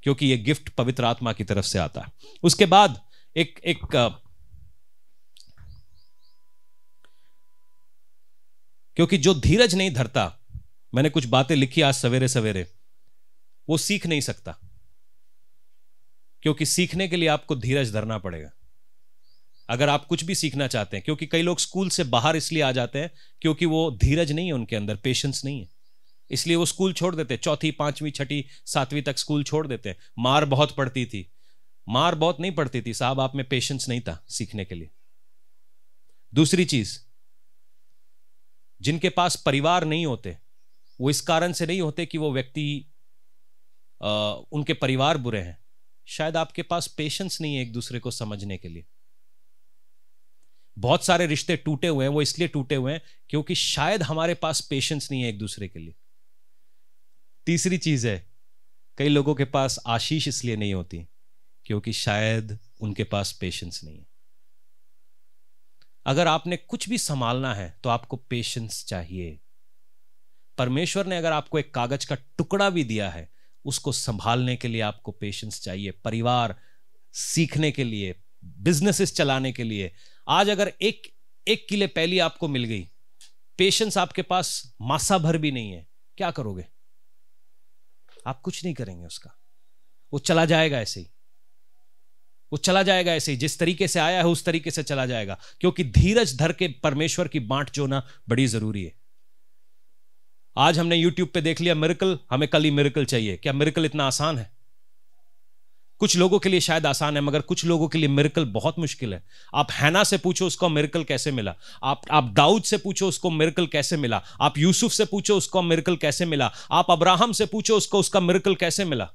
क्योंकि ये गिफ्ट पवित्र आत्मा की तरफ से आता है उसके बाद एक एक क्योंकि जो धीरज नहीं धरता मैंने कुछ बातें लिखी आज सवेरे सवेरे वो सीख नहीं सकता क्योंकि सीखने के लिए आपको धीरज धरना पड़ेगा अगर आप कुछ भी सीखना चाहते हैं क्योंकि कई लोग स्कूल से बाहर इसलिए आ जाते हैं क्योंकि वो धीरज नहीं है उनके अंदर पेशेंस नहीं है इसलिए वो स्कूल छोड़ देते चौथी पांचवी छठी सातवीं तक स्कूल छोड़ देते मार बहुत पड़ती थी मार बहुत नहीं पड़ती थी साहब आप में पेशेंस नहीं था सीखने के लिए दूसरी चीज जिनके पास परिवार नहीं होते वो इस कारण से नहीं होते कि वो व्यक्ति उनके परिवार बुरे हैं शायद आपके पास पेशेंस नहीं है एक दूसरे को समझने के लिए बहुत सारे रिश्ते टूटे हुए हैं वो इसलिए टूटे हुए हैं क्योंकि शायद हमारे पास पेशेंस नहीं है एक दूसरे के लिए तीसरी चीज़ है कई लोगों के पास आशीष इसलिए नहीं होती क्योंकि शायद उनके पास पेशेंस नहीं है अगर आपने कुछ भी संभालना है तो आपको पेशेंस चाहिए परमेश्वर ने अगर आपको एक कागज का टुकड़ा भी दिया है उसको संभालने के लिए आपको पेशेंस चाहिए परिवार सीखने के लिए बिजनेसेस चलाने के लिए आज अगर एक एक किले पहली आपको मिल गई पेशेंस आपके पास मासा भर भी नहीं है क्या करोगे आप कुछ नहीं करेंगे उसका वो चला जाएगा ऐसे ही वो चला जाएगा ऐसे ही जिस तरीके से आया है उस तरीके से चला जाएगा क्योंकि धीरज धर के परमेश्वर की बांट जोना बड़ी जरूरी है आज हमने यूट्यूब पे देख लिया मिरकल हमें कल ही मिरकल चाहिए क्या मिरकल इतना आसान है कुछ लोगों के लिए शायद आसान है मगर कुछ लोगों के लिए मिरकल बहुत मुश्किल है आप हैना से पूछो उसको मिरकल कैसे मिला आप आप दाऊद से पूछो उसको मिरकल कैसे मिला आप यूसुफ से पूछो उसको मिरकल कैसे मिला आप अब्राहम से पूछो उसको उसका मिरकल कैसे मिला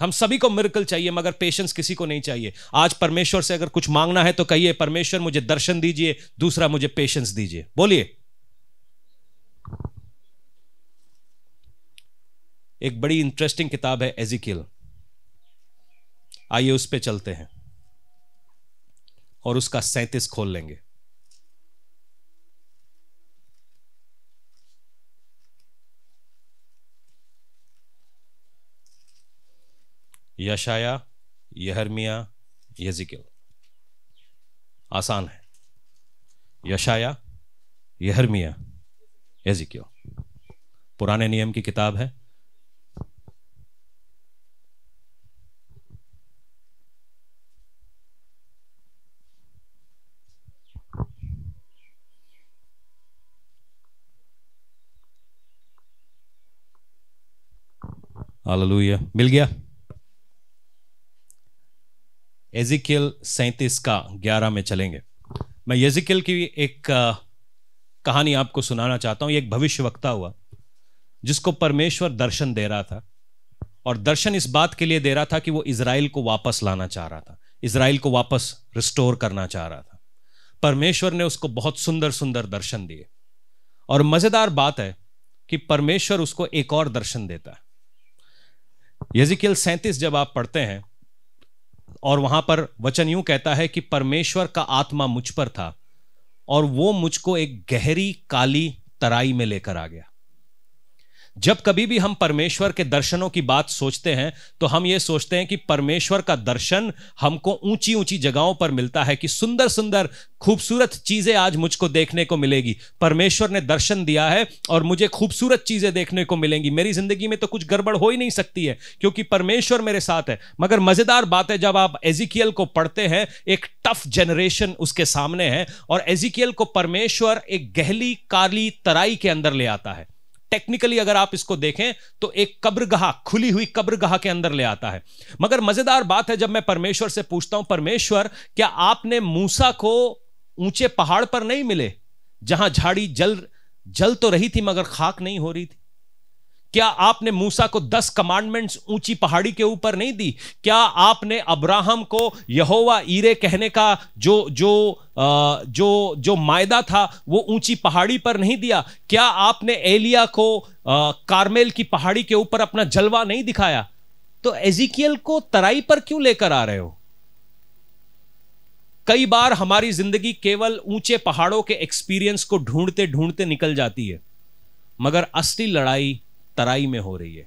हम सभी को मिरकल चाहिए मगर पेशेंस किसी को नहीं चाहिए आज परमेश्वर से अगर कुछ मांगना है तो कहिए परमेश्वर मुझे दर्शन दीजिए दूसरा मुझे पेशेंस दीजिए बोलिए एक बड़ी इंटरेस्टिंग किताब है एजिकिल आइए उस पर चलते हैं और उसका सैंतीस खोल लेंगे यशाया यहरमिया यजिकिल आसान है यशाया यहरमिया यजिकिल पुराने नियम की किताब है हालेलुया मिल गया एजिकल सैंतीस का ग्यारह में चलेंगे मैं यजिकल की एक कहानी आपको सुनाना चाहता हूं एक भविष्य वक्ता हुआ जिसको परमेश्वर दर्शन दे रहा था और दर्शन इस बात के लिए दे रहा था कि वो इसराइल को वापस लाना चाह रहा था इसराइल को वापस रिस्टोर करना चाह रहा था परमेश्वर ने उसको बहुत सुंदर सुंदर दर्शन दिए और मजेदार बात है कि परमेश्वर उसको एक और दर्शन देता है यजिकल सैंतीस जब आप पढ़ते हैं और वहां पर वचन यूं कहता है कि परमेश्वर का आत्मा मुझ पर था और वो मुझको एक गहरी काली तराई में लेकर आ गया जब कभी भी हम परमेश्वर के दर्शनों की बात सोचते हैं तो हम ये सोचते हैं कि परमेश्वर का दर्शन हमको ऊंची ऊंची जगहों पर मिलता है कि सुंदर सुंदर खूबसूरत चीजें आज मुझको देखने को मिलेगी परमेश्वर ने दर्शन दिया है और मुझे खूबसूरत चीजें देखने को मिलेंगी मेरी जिंदगी में तो कुछ गड़बड़ हो ही नहीं सकती है क्योंकि परमेश्वर मेरे साथ है मगर मजेदार बात है जब आप एजिकियल को पढ़ते हैं एक टफ जनरेशन उसके सामने है और एजिकियल को परमेश्वर एक गहली काली तराई के अंदर ले आता है टेक्निकली अगर आप इसको देखें तो एक कब्रगाह खुली हुई कब्रगाह के अंदर ले आता है मगर मजेदार बात है जब मैं परमेश्वर से पूछता हूं परमेश्वर क्या आपने मूसा को ऊंचे पहाड़ पर नहीं मिले जहां झाड़ी जल जल तो रही थी मगर खाक नहीं हो रही थी क्या आपने मूसा को दस कमांडमेंट्स ऊंची पहाड़ी के ऊपर नहीं दी क्या आपने अब्राहम को यहोवा ईरे कहने का जो जो जो जो मायदा था वो ऊंची पहाड़ी पर नहीं दिया क्या आपने एलिया को कारमेल की पहाड़ी के ऊपर अपना जलवा नहीं दिखाया तो एजिकियल को तराई पर क्यों लेकर आ रहे हो कई बार हमारी जिंदगी केवल ऊंचे पहाड़ों के एक्सपीरियंस को ढूंढते ढूंढते निकल जाती है मगर असली लड़ाई तराई में हो रही है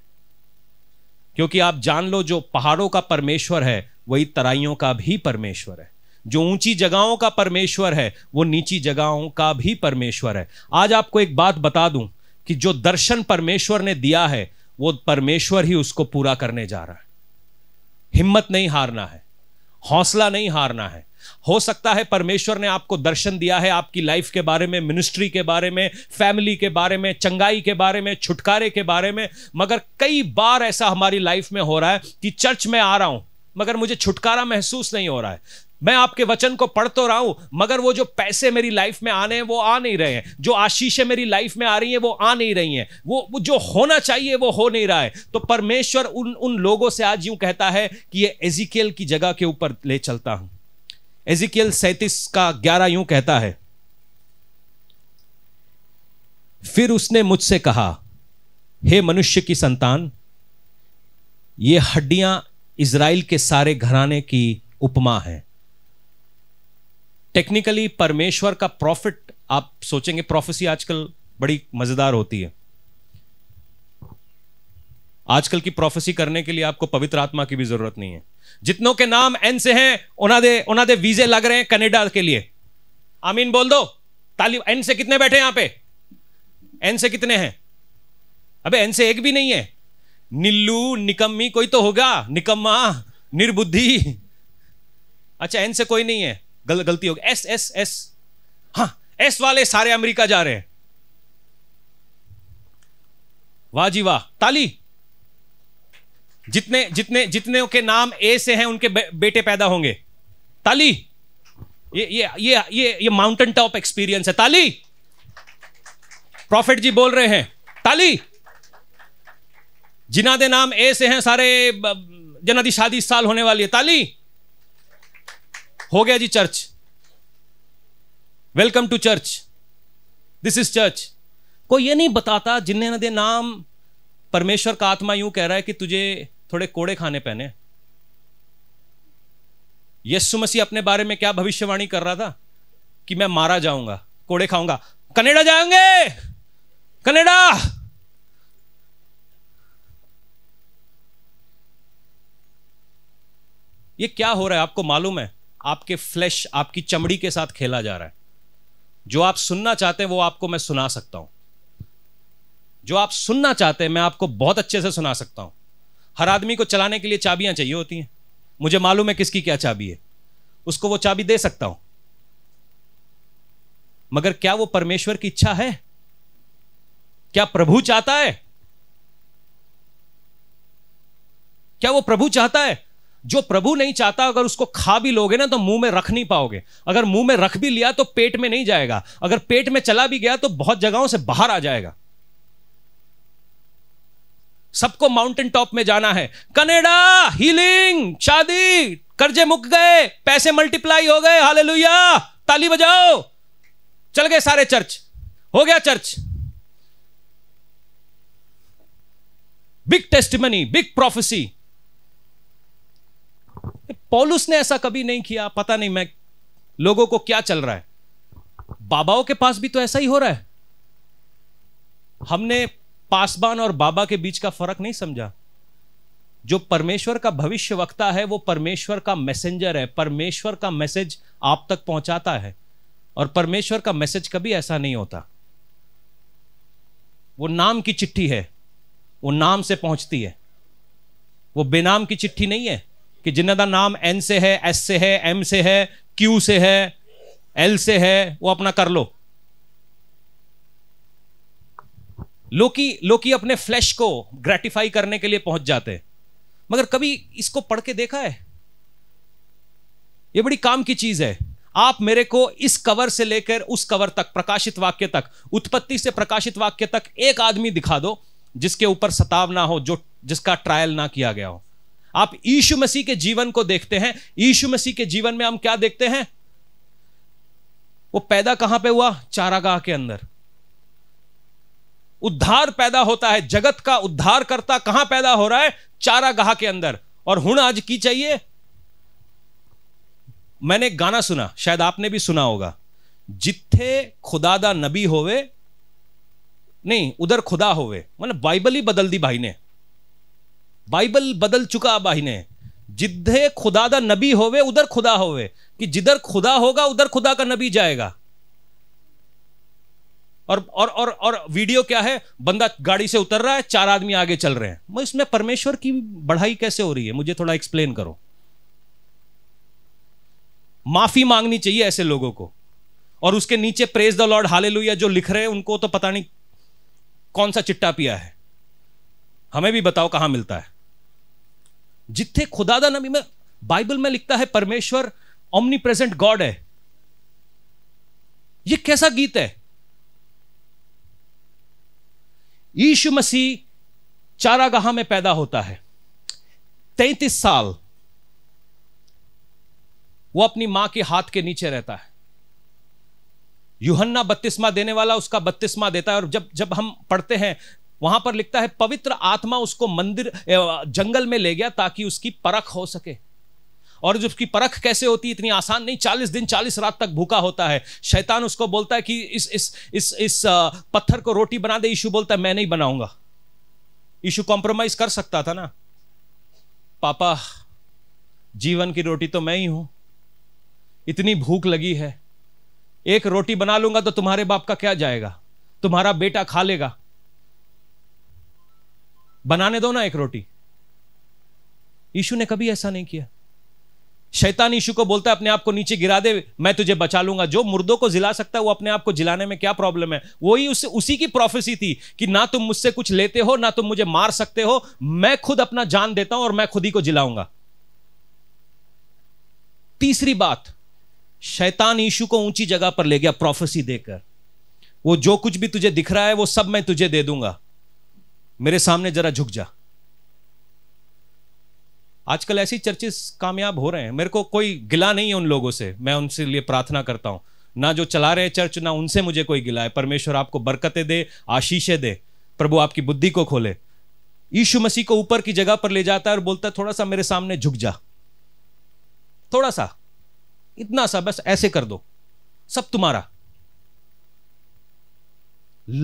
क्योंकि आप जान लो जो पहाड़ों का परमेश्वर है वही तराइयों का भी परमेश्वर है जो ऊंची जगहों का परमेश्वर है वो नीची जगहों का भी परमेश्वर है आज आपको एक बात बता दूं कि जो दर्शन परमेश्वर ने दिया है वो परमेश्वर ही उसको पूरा करने जा रहा है हिम्मत नहीं हारना है हौसला नहीं हारना है हो सकता है परमेश्वर ने आपको दर्शन दिया है आपकी लाइफ के बारे में मिनिस्ट्री के बारे में फैमिली के बारे में चंगाई के बारे में छुटकारे के बारे में मगर कई बार ऐसा हमारी लाइफ में हो रहा है कि चर्च में आ रहा हूं मगर मुझे छुटकारा महसूस नहीं हो रहा है मैं आपके वचन को पढ़ तो रहा हूं मगर वो जो पैसे मेरी लाइफ में आने हैं वो आ नहीं रहे हैं जो आशीषें मेरी लाइफ में आ रही हैं वो आ नहीं रही हैं वो, जो होना चाहिए वो हो नहीं रहा है तो परमेश्वर उन उन लोगों से आज यूं कहता है कि ये एजिकेल की जगह के ऊपर ले चलता हूं एजिकल सैतीस का ग्यारह यूं कहता है फिर उसने मुझसे कहा हे मनुष्य की संतान ये हड्डियां इज़राइल के सारे घराने की उपमा है टेक्निकली परमेश्वर का प्रॉफिट आप सोचेंगे प्रोफेसी आजकल बड़ी मज़ेदार होती है आजकल की प्रोफेसी करने के लिए आपको पवित्र आत्मा की भी जरूरत नहीं है जितनों के नाम एन से हैं उन्होंने उन्होंने वीजे लग रहे हैं कनेडा के लिए आमीन बोल दो ताली एन से कितने बैठे यहां पे एन से कितने हैं अबे एन से एक भी नहीं है निल्लू निकम्मी कोई तो होगा निकम्मा निर्बुद्धि अच्छा एन से कोई नहीं है गल, गलती होगी एस एस एस हाँ एस वाले सारे अमेरिका जा रहे हैं वाह जी वाह ताली जितने जितने जितने के नाम ए से हैं उनके बे, बेटे पैदा होंगे ताली ये ये ये ये ये माउंटेन टॉप एक्सपीरियंस है ताली प्रॉफिट जी बोल रहे हैं ताली जिनादे नाम ए से हैं सारे जनादी शादी इस साल होने वाली है ताली हो गया जी church welcome to church this is church कोई ये नहीं बताता जिन्हें दे नाम परमेश्वर का आत्मा यूं कह रहा है कि तुझे थोड़े कोड़े खाने पहने यस्सु मसीह अपने बारे में क्या भविष्यवाणी कर रहा था कि मैं मारा जाऊंगा कोड़े खाऊंगा कनेडा जाएंगे कनेडा ये क्या हो रहा है आपको मालूम है आपके फ्लैश आपकी चमड़ी के साथ खेला जा रहा है जो आप सुनना चाहते हैं वो आपको मैं सुना सकता हूं जो आप सुनना चाहते हैं मैं आपको बहुत अच्छे से सुना सकता हूं हर आदमी को चलाने के लिए चाबियां चाहिए होती हैं मुझे मालूम है किसकी क्या चाबी है उसको वो चाबी दे सकता हूं मगर क्या वो परमेश्वर की इच्छा है क्या प्रभु चाहता है क्या वो प्रभु चाहता है जो प्रभु नहीं चाहता अगर उसको खा भी लोगे ना तो मुंह में रख नहीं पाओगे अगर मुंह में रख भी लिया तो पेट में नहीं जाएगा अगर पेट में चला भी गया तो बहुत जगहों से बाहर आ जाएगा सबको माउंटेन टॉप में जाना है कनेडा हीलिंग शादी कर्जे मुक गए पैसे मल्टीप्लाई हो गए हाले ताली बजाओ चल गए सारे चर्च हो गया church big testimony big prophecy पॉलुस ने ऐसा कभी नहीं किया पता नहीं मैं लोगों को क्या चल रहा है बाबाओं के पास भी तो ऐसा ही हो रहा है हमने पासबान और बाबा के बीच का फर्क नहीं समझा जो परमेश्वर का भविष्य वक्ता है वो परमेश्वर का मैसेंजर है परमेश्वर का मैसेज आप तक पहुंचाता है और परमेश्वर का मैसेज कभी ऐसा नहीं होता वो नाम की चिट्ठी है वो नाम से पहुंचती है वो बेनाम की चिट्ठी नहीं है कि जिनका नाम एन से है एस से है एम से है क्यू से है एल से है वो अपना कर लो लोकी लोकी अपने फ्लैश को ग्रेटिफाई करने के लिए पहुंच जाते हैं मगर कभी इसको पढ़ के देखा है यह बड़ी काम की चीज है आप मेरे को इस कवर से लेकर उस कवर तक प्रकाशित वाक्य तक उत्पत्ति से प्रकाशित वाक्य तक एक आदमी दिखा दो जिसके ऊपर सताव ना हो जो जिसका ट्रायल ना किया गया हो आप यीशु मसीह के जीवन को देखते हैं यीशु मसीह के जीवन में हम क्या देखते हैं वो पैदा कहां पे हुआ चारागाह के अंदर उद्धार पैदा होता है जगत का उद्धार करता कहां पैदा हो रहा है चारागाह के अंदर और हुण आज की चाहिए मैंने एक गाना सुना शायद आपने भी सुना होगा जिथे खुदा दा नबी होवे नहीं उधर खुदा होवे मतलब बाइबल ही बदल दी भाई ने बाइबल बदल चुका भाई ने जिधे खुदा दा नबी होवे उधर खुदा होवे कि जिधर खुदा होगा उधर खुदा का नबी जाएगा और और और और वीडियो क्या है बंदा गाड़ी से उतर रहा है चार आदमी आगे चल रहे हैं मैं इसमें परमेश्वर की बढ़ाई कैसे हो रही है मुझे थोड़ा एक्सप्लेन करो माफी मांगनी चाहिए ऐसे लोगों को और उसके नीचे प्रेज द लॉर्ड हाले जो लिख रहे हैं उनको तो पता नहीं कौन सा चिट्टा पिया है हमें भी बताओ कहां मिलता है जिथे खुदा दा नबी में बाइबल में लिखता है परमेश्वर ओमनी प्रेजेंट गॉड है ये कैसा गीत है यीशु मसीह चारागाह में पैदा होता है तैतीस साल वो अपनी मां के हाथ के नीचे रहता है युहन्ना बत्तीसवा देने वाला उसका बत्तीसवा देता है और जब जब हम पढ़ते हैं वहां पर लिखता है पवित्र आत्मा उसको मंदिर जंगल में ले गया ताकि उसकी परख हो सके और जो उसकी परख कैसे होती इतनी आसान नहीं चालीस दिन चालीस रात तक भूखा होता है शैतान उसको बोलता है कि इस इस इस इस पत्थर को रोटी बना दे यीशु बोलता है मैं नहीं बनाऊंगा यीशु कॉम्प्रोमाइज कर सकता था ना पापा जीवन की रोटी तो मैं ही हूं इतनी भूख लगी है एक रोटी बना लूंगा तो तुम्हारे बाप का क्या जाएगा तुम्हारा बेटा खा लेगा बनाने दो ना एक रोटी यीशु ने कभी ऐसा नहीं किया शैतान ईशु को बोलता है अपने आप को नीचे गिरा दे मैं तुझे बचा लूंगा जो मुर्दों को जिला सकता है वो अपने आप को जिलाने में क्या प्रॉब्लम है वही उस उसी की प्रोफेसी थी कि ना तुम मुझसे कुछ लेते हो ना तुम मुझे मार सकते हो मैं खुद अपना जान देता हूं और मैं खुद ही को जिलाऊंगा तीसरी बात शैतान ईशु को ऊंची जगह पर ले गया प्रोफेसी देकर वो जो कुछ भी तुझे दिख रहा है वो सब मैं तुझे दे दूंगा मेरे सामने जरा झुक जा आजकल ऐसी चर्चेस कामयाब हो रहे हैं मेरे को कोई गिला नहीं है उन लोगों से मैं उनसे लिए प्रार्थना करता हूँ ना जो चला रहे चर्च ना उनसे मुझे कोई गिला है परमेश्वर आपको बरकतें दे आशीषें दे प्रभु आपकी बुद्धि को खोले यीशु मसीह को ऊपर की जगह पर ले जाता है और बोलता है थोड़ा सा मेरे सामने झुक जा थोड़ा सा इतना सा बस ऐसे कर दो सब तुम्हारा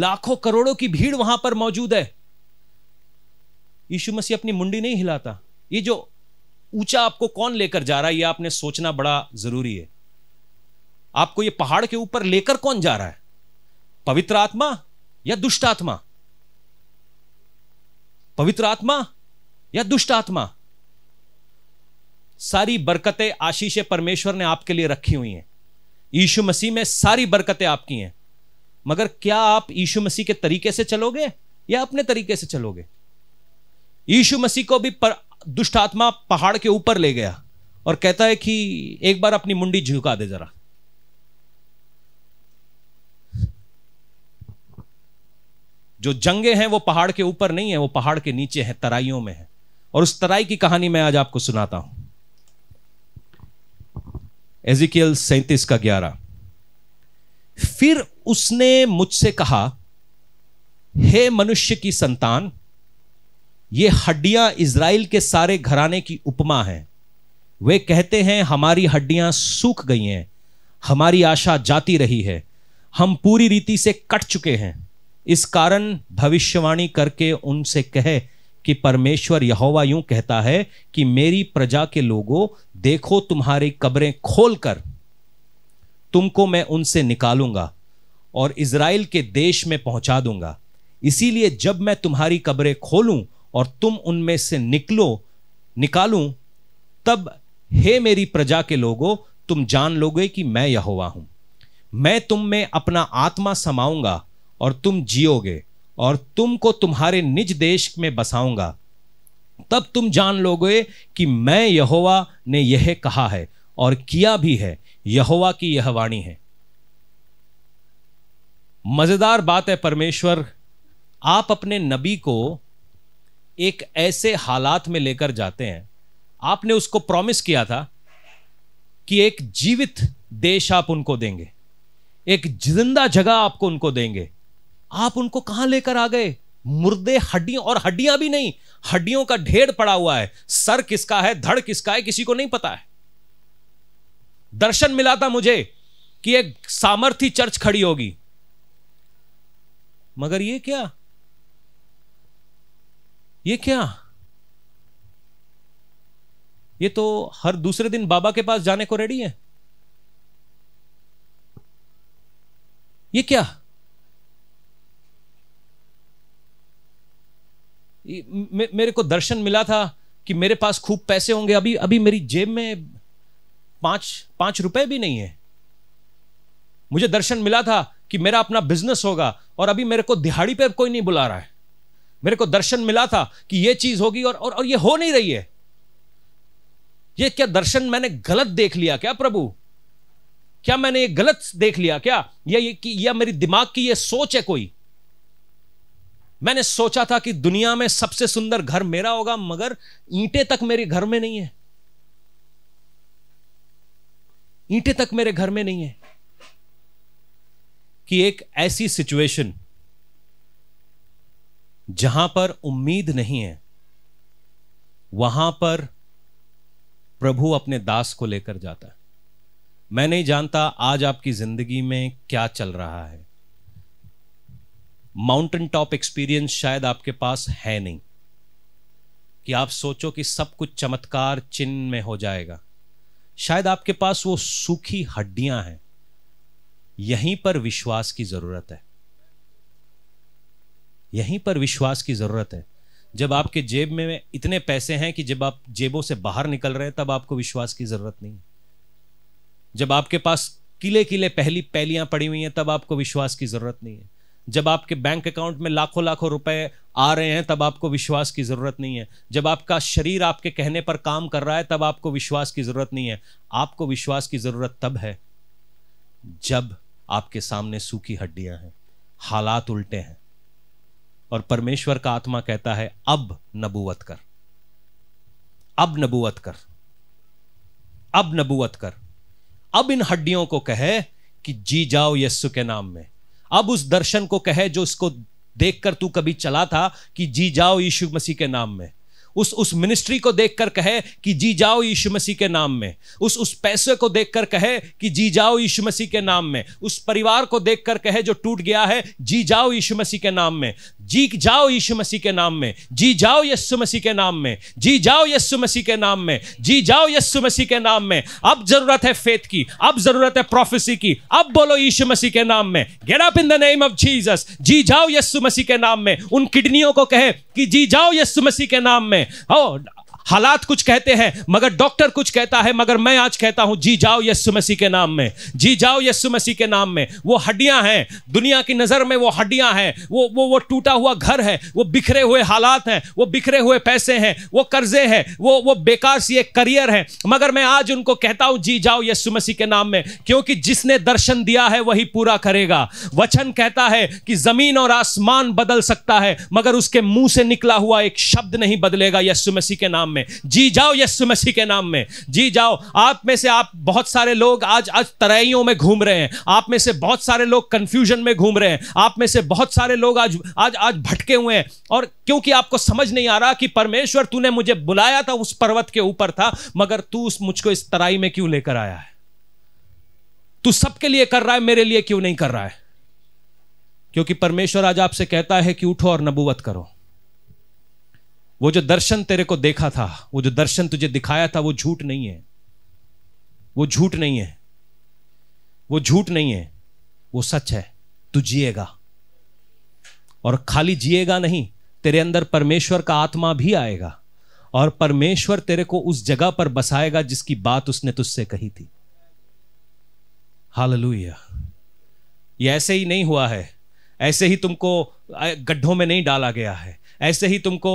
लाखों करोड़ों की भीड़ वहां पर मौजूद है यीशु मसीह अपनी मुंडी नहीं हिलाता ये जो ऊंचा आपको कौन लेकर जा रहा है यह आपने सोचना बड़ा जरूरी है आपको यह पहाड़ के ऊपर लेकर कौन जा रहा है पवित्र आत्मा या दुष्ट आत्मा पवित्र आत्मा या दुष्ट आत्मा सारी बरकतें आशीष परमेश्वर ने आपके लिए रखी हुई हैं यीशु मसीह में सारी बरकतें आपकी हैं मगर क्या आप यीशु मसीह के तरीके से चलोगे या अपने तरीके से चलोगे यीशु मसीह को भी पर दुष्ट आत्मा पहाड़ के ऊपर ले गया और कहता है कि एक बार अपनी मुंडी झुका दे जरा जो जंगे हैं वो पहाड़ के ऊपर नहीं है वो पहाड़ के नीचे है तराइयों में है और उस तराई की कहानी मैं आज आपको सुनाता हूं एजिकल सैतीस का ग्यारह फिर उसने मुझसे कहा हे मनुष्य की संतान ये हड्डियां इज़राइल के सारे घराने की उपमा हैं वे कहते हैं हमारी हड्डियां सूख गई हैं हमारी आशा जाती रही है हम पूरी रीति से कट चुके हैं इस कारण भविष्यवाणी करके उनसे कहे कि परमेश्वर यहोवा यूं कहता है कि मेरी प्रजा के लोगों देखो तुम्हारी कब्रें खोलकर तुमको मैं उनसे निकालूंगा और इज़राइल के देश में पहुंचा दूंगा इसीलिए जब मैं तुम्हारी कब्रें खोलूं और तुम उनमें से निकलो निकालूं तब हे मेरी प्रजा के लोगों तुम जान लोगे कि मैं यहोवा हूं मैं तुम में अपना आत्मा समाऊंगा और तुम जियोगे और तुमको तुम्हारे निज देश में बसाऊंगा तब तुम जान लोगे कि मैं यहोवा ने यह कहा है और किया भी है यहोवा की यह वाणी है मजेदार बात है परमेश्वर आप अपने नबी को एक ऐसे हालात में लेकर जाते हैं आपने उसको प्रॉमिस किया था कि एक जीवित देश आप उनको देंगे एक जिंदा जगह आपको उनको देंगे आप उनको कहां लेकर आ गए मुर्दे हड्डियों और हड्डियां भी नहीं हड्डियों का ढेर पड़ा हुआ है सर किसका है धड़ किसका है किसी को नहीं पता है दर्शन मिला था मुझे कि एक सामर्थी चर्च खड़ी होगी मगर ये क्या ये क्या ये तो हर दूसरे दिन बाबा के पास जाने को रेडी है ये क्या मे, मेरे को दर्शन मिला था कि मेरे पास खूब पैसे होंगे अभी अभी मेरी जेब में पांच पांच रुपए भी नहीं है मुझे दर्शन मिला था कि मेरा अपना बिजनेस होगा और अभी मेरे को दिहाड़ी पर कोई नहीं बुला रहा है मेरे को दर्शन मिला था कि यह चीज होगी और, और, और ये हो नहीं रही है ये क्या दर्शन मैंने गलत देख लिया क्या प्रभु क्या मैंने ये गलत देख लिया क्या या ये कि या मेरी दिमाग की ये सोच है कोई मैंने सोचा था कि दुनिया में सबसे सुंदर घर मेरा होगा मगर ईंटे तक मेरे घर में नहीं है ईंटे तक मेरे घर में नहीं है कि एक ऐसी सिचुएशन जहां पर उम्मीद नहीं है वहां पर प्रभु अपने दास को लेकर जाता है मैं नहीं जानता आज आपकी जिंदगी में क्या चल रहा है माउंटेन टॉप एक्सपीरियंस शायद आपके पास है नहीं कि आप सोचो कि सब कुछ चमत्कार चिन्ह में हो जाएगा शायद आपके पास वो सूखी हड्डियां हैं यहीं पर विश्वास की जरूरत है यहीं पर विश्वास की ज़रूरत है जब आपके जेब में इतने पैसे हैं कि जब आप जेबों से बाहर निकल रहे हैं तब आपको विश्वास की ज़रूरत नहीं जब आपके पास किले किले पहली पहलियां पड़ी हुई हैं तब आपको विश्वास की ज़रूरत नहीं है जब आपके बैंक अकाउंट में लाखों लाखों रुपए आ रहे हैं तब आपको विश्वास की ज़रूरत नहीं है जब आपका शरीर आपके कहने पर काम कर रहा है तब आपको विश्वास की ज़रूरत नहीं है आपको विश्वास की ज़रूरत तब है जब आपके सामने सूखी हड्डियां हैं हालात उल्टे हैं और परमेश्वर का आत्मा कहता है अब नबूवत कर अब नबूवत कर अब नबूवत कर अब इन हड्डियों को कहे कि जी जाओ यस्सु के नाम में अब उस दर्शन को कहे जो उसको देखकर तू कभी चला था कि जी जाओ यीशु मसीह के नाम में उस उस मिनिस्ट्री को देखकर कहे कि जी जाओ यीशु मसीह के नाम में उस उस पैसे को देखकर कहे कि जी जाओ यीशु मसीह के नाम में उस परिवार को देखकर कहे जो टूट गया है जी जाओ यीशु मसीह के नाम में जी जाओ यीशु मसीह के नाम में जी जाओ यस्सु मसीह के नाम में जी जाओ यस्सु मसीह के नाम में जी जाओ यस्सु मसीह के नाम में अब जरूरत है फेथ की अब जरूरत है प्रोफेसी की अब बोलो यीशु मसीह के नाम में get up in the name of Jesus जी जाओ यस्सु मसीह के नाम में उन किडनियों को कहे कि जी जाओ यस्सु मसीह के नाम में हो oh, हालात कुछ कहते हैं मगर डॉक्टर कुछ कहता है मगर मैं आज कहता हूं जी जाओ यस्सु मसीह के नाम में जी जाओ यस्सु मसीह के नाम में वो हड्डियां हैं दुनिया की नज़र में वो हड्डियां हैं वो वो वो टूटा हुआ घर है वो बिखरे हुए हालात हैं वो बिखरे हुए पैसे हैं वो कर्जे हैं वो वो बेकार सी एक करियर है मगर मैं आज उनको कहता हूं जी जाओ यस्सु मसीह के नाम में क्योंकि जिसने दर्शन दिया है वही पूरा करेगा वचन कहता है कि जमीन और आसमान बदल सकता है मगर उसके मुंह से निकला हुआ एक शब्द नहीं बदलेगा यस्सु मसीह के नाम में जी जाओ यस्सु मसीह के नाम में जी जाओ आप में से आप बहुत सारे लोग आज आज तराइयों में घूम रहे हैं आप में से बहुत सारे लोग कंफ्यूजन में घूम रहे हैं आप में से बहुत सारे लोग आज आज आज भटके हुए हैं और क्योंकि आपको समझ नहीं आ रहा कि परमेश्वर तूने मुझे बुलाया था उस पर्वत के ऊपर था मगर तू उस मुझको इस तराई में क्यों लेकर आया है तू सबके लिए कर रहा है मेरे लिए क्यों नहीं कर रहा है क्योंकि परमेश्वर आज आपसे कहता है कि उठो और नबूवत करो वो जो दर्शन तेरे को देखा था वो जो दर्शन तुझे दिखाया था वो झूठ नहीं है वो झूठ नहीं है वो झूठ नहीं है वो सच है तू जिएगा और खाली जिएगा नहीं तेरे अंदर परमेश्वर का आत्मा भी आएगा और परमेश्वर तेरे को उस जगह पर बसाएगा जिसकी बात उसने तुझसे कही थी हाल ये ऐसे ही नहीं हुआ है ऐसे ही तुमको गड्ढों में नहीं डाला गया है ऐसे ही तुमको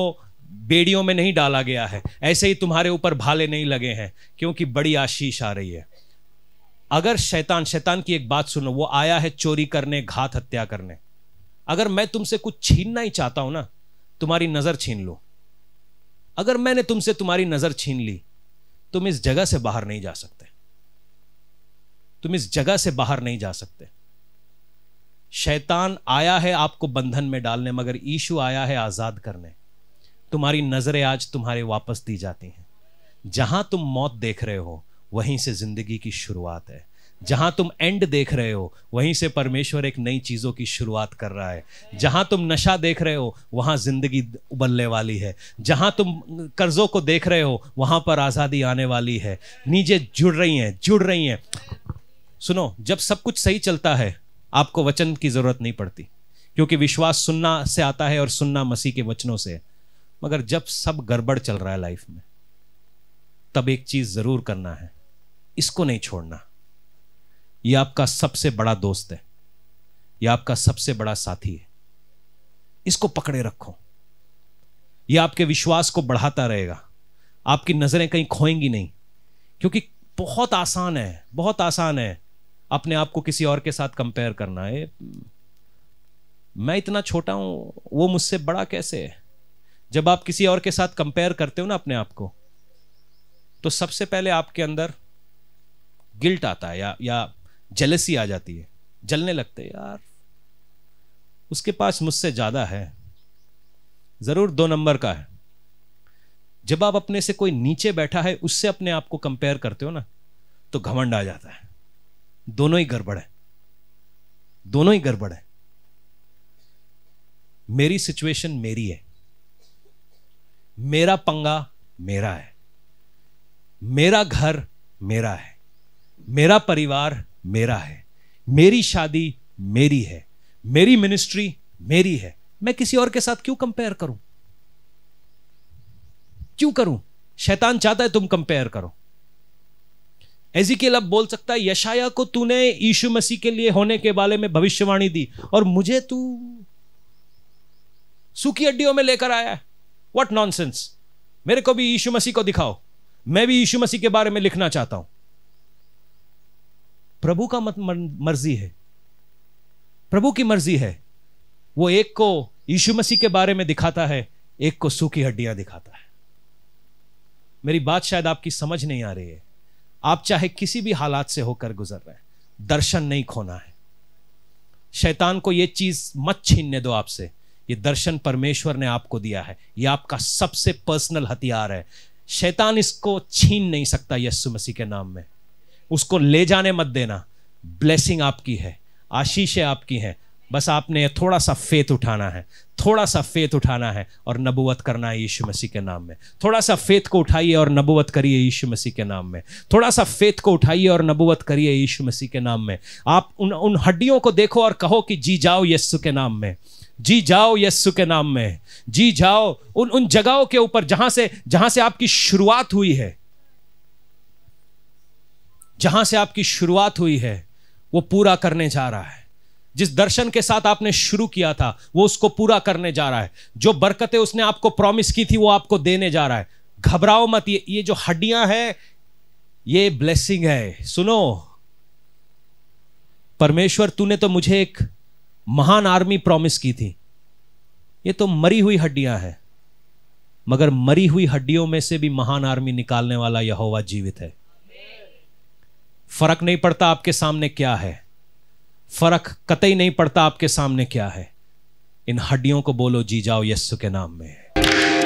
बेड़ियों में नहीं डाला गया है ऐसे ही तुम्हारे ऊपर भाले नहीं लगे हैं क्योंकि बड़ी आशीष आ रही है अगर शैतान शैतान की एक बात सुनो वो आया है चोरी करने घात हत्या करने अगर मैं तुमसे कुछ छीनना ही चाहता हूं ना तुम्हारी नजर छीन लो अगर मैंने तुमसे तुम्हारी नजर छीन ली तुम इस जगह से बाहर नहीं जा सकते तुम इस जगह से बाहर नहीं जा सकते शैतान आया है आपको बंधन में डालने मगर ईशु आया है आजाद करने तुम्हारी नज़रें आज तुम्हारे वापस दी जाती हैं जहां तुम मौत देख रहे हो वहीं से जिंदगी की शुरुआत है जहां तुम एंड देख रहे हो वहीं से परमेश्वर एक नई चीज़ों की शुरुआत कर रहा है जहां तुम नशा देख रहे हो वहां जिंदगी उबलने वाली है जहां तुम कर्जों को देख रहे हो वहां पर आज़ादी आने वाली है नीचे जुड़ रही हैं जुड़ रही हैं सुनो जब सब कुछ सही चलता है आपको वचन की ज़रूरत नहीं पड़ती क्योंकि विश्वास सुनना से आता है और सुनना मसीह के वचनों से है मगर जब सब गड़बड़ चल रहा है लाइफ में तब एक चीज जरूर करना है इसको नहीं छोड़ना यह आपका सबसे बड़ा दोस्त है यह आपका सबसे बड़ा साथी है इसको पकड़े रखो यह आपके विश्वास को बढ़ाता रहेगा आपकी नज़रें कहीं खोएंगी नहीं क्योंकि बहुत आसान है बहुत आसान है अपने आप को किसी और के साथ कंपेयर करना है मैं इतना छोटा हूं वो मुझसे बड़ा कैसे है जब आप किसी और के साथ कंपेयर करते हो ना अपने आप को तो सबसे पहले आपके अंदर गिल्ट आता है या या जलसी आ जाती है जलने लगते यार उसके पास मुझसे ज़्यादा है ज़रूर दो नंबर का है जब आप अपने से कोई नीचे बैठा है उससे अपने आप को कंपेयर करते हो ना तो घमंड आ जाता है दोनों ही गड़बड़ है दोनों ही गड़बड़ है मेरी सिचुएशन मेरी है मेरा पंगा मेरा है मेरा घर मेरा है मेरा परिवार मेरा है मेरी शादी मेरी है मेरी मिनिस्ट्री मेरी है मैं किसी और के साथ क्यों कंपेयर करूं क्यों करूं शैतान चाहता है तुम कंपेयर करो के लब बोल सकता है यशाया को तूने यीशु मसीह के लिए होने के बारे में भविष्यवाणी दी और मुझे तू सूखी हड्डियों में लेकर आया है वट सेंस मेरे को भी यीशु मसीह को दिखाओ मैं भी यीशु मसीह के बारे में लिखना चाहता हूं प्रभु का मत मर्जी है प्रभु की मर्जी है वो एक को यीशु मसीह के बारे में दिखाता है एक को सूखी हड्डियां दिखाता है मेरी बात शायद आपकी समझ नहीं आ रही है आप चाहे किसी भी हालात से होकर गुजर रहे हैं दर्शन नहीं खोना है शैतान को यह चीज मत छीनने दो आपसे ये दर्शन परमेश्वर ने आपको दिया है ये आपका सबसे पर्सनल हथियार है शैतान इसको छीन नहीं सकता यस्सु मसीह के नाम में उसको ले जाने मत देना ब्लेसिंग आपकी है आशीषें आपकी हैं बस आपने थोड़ा सा फेत उठाना है थोड़ा सा फेत उठाना है और नबूवत करना है यीशु मसीह के नाम में थोड़ा सा फेत को उठाइए और नबूवत करिए यीशु मसीह के नाम में थोड़ा सा फेत को उठाइए और नबूवत करिए यीशु मसीह के नाम में आप उन उन हड्डियों को देखो और कहो कि जी जाओ यस्सु के नाम में जी जाओ यस्सु के नाम में जी जाओ उन उन जगहों के ऊपर जहां से जहां से आपकी शुरुआत हुई है जहां से आपकी शुरुआत हुई है वो पूरा करने जा रहा है जिस दर्शन के साथ आपने शुरू किया था वो उसको पूरा करने जा रहा है जो बरकतें उसने आपको प्रॉमिस की थी वो आपको देने जा रहा है घबराओ मत ये ये जो हड्डियां हैं ये ब्लेसिंग है सुनो परमेश्वर तूने तो मुझे एक महान आर्मी प्रॉमिस की थी ये तो मरी हुई हड्डियां हैं मगर मरी हुई हड्डियों में से भी महान आर्मी निकालने वाला यहोवा जीवित है फर्क नहीं पड़ता आपके सामने क्या है फर्क कतई नहीं पड़ता आपके सामने क्या है इन हड्डियों को बोलो जी जाओ यस्सु के नाम में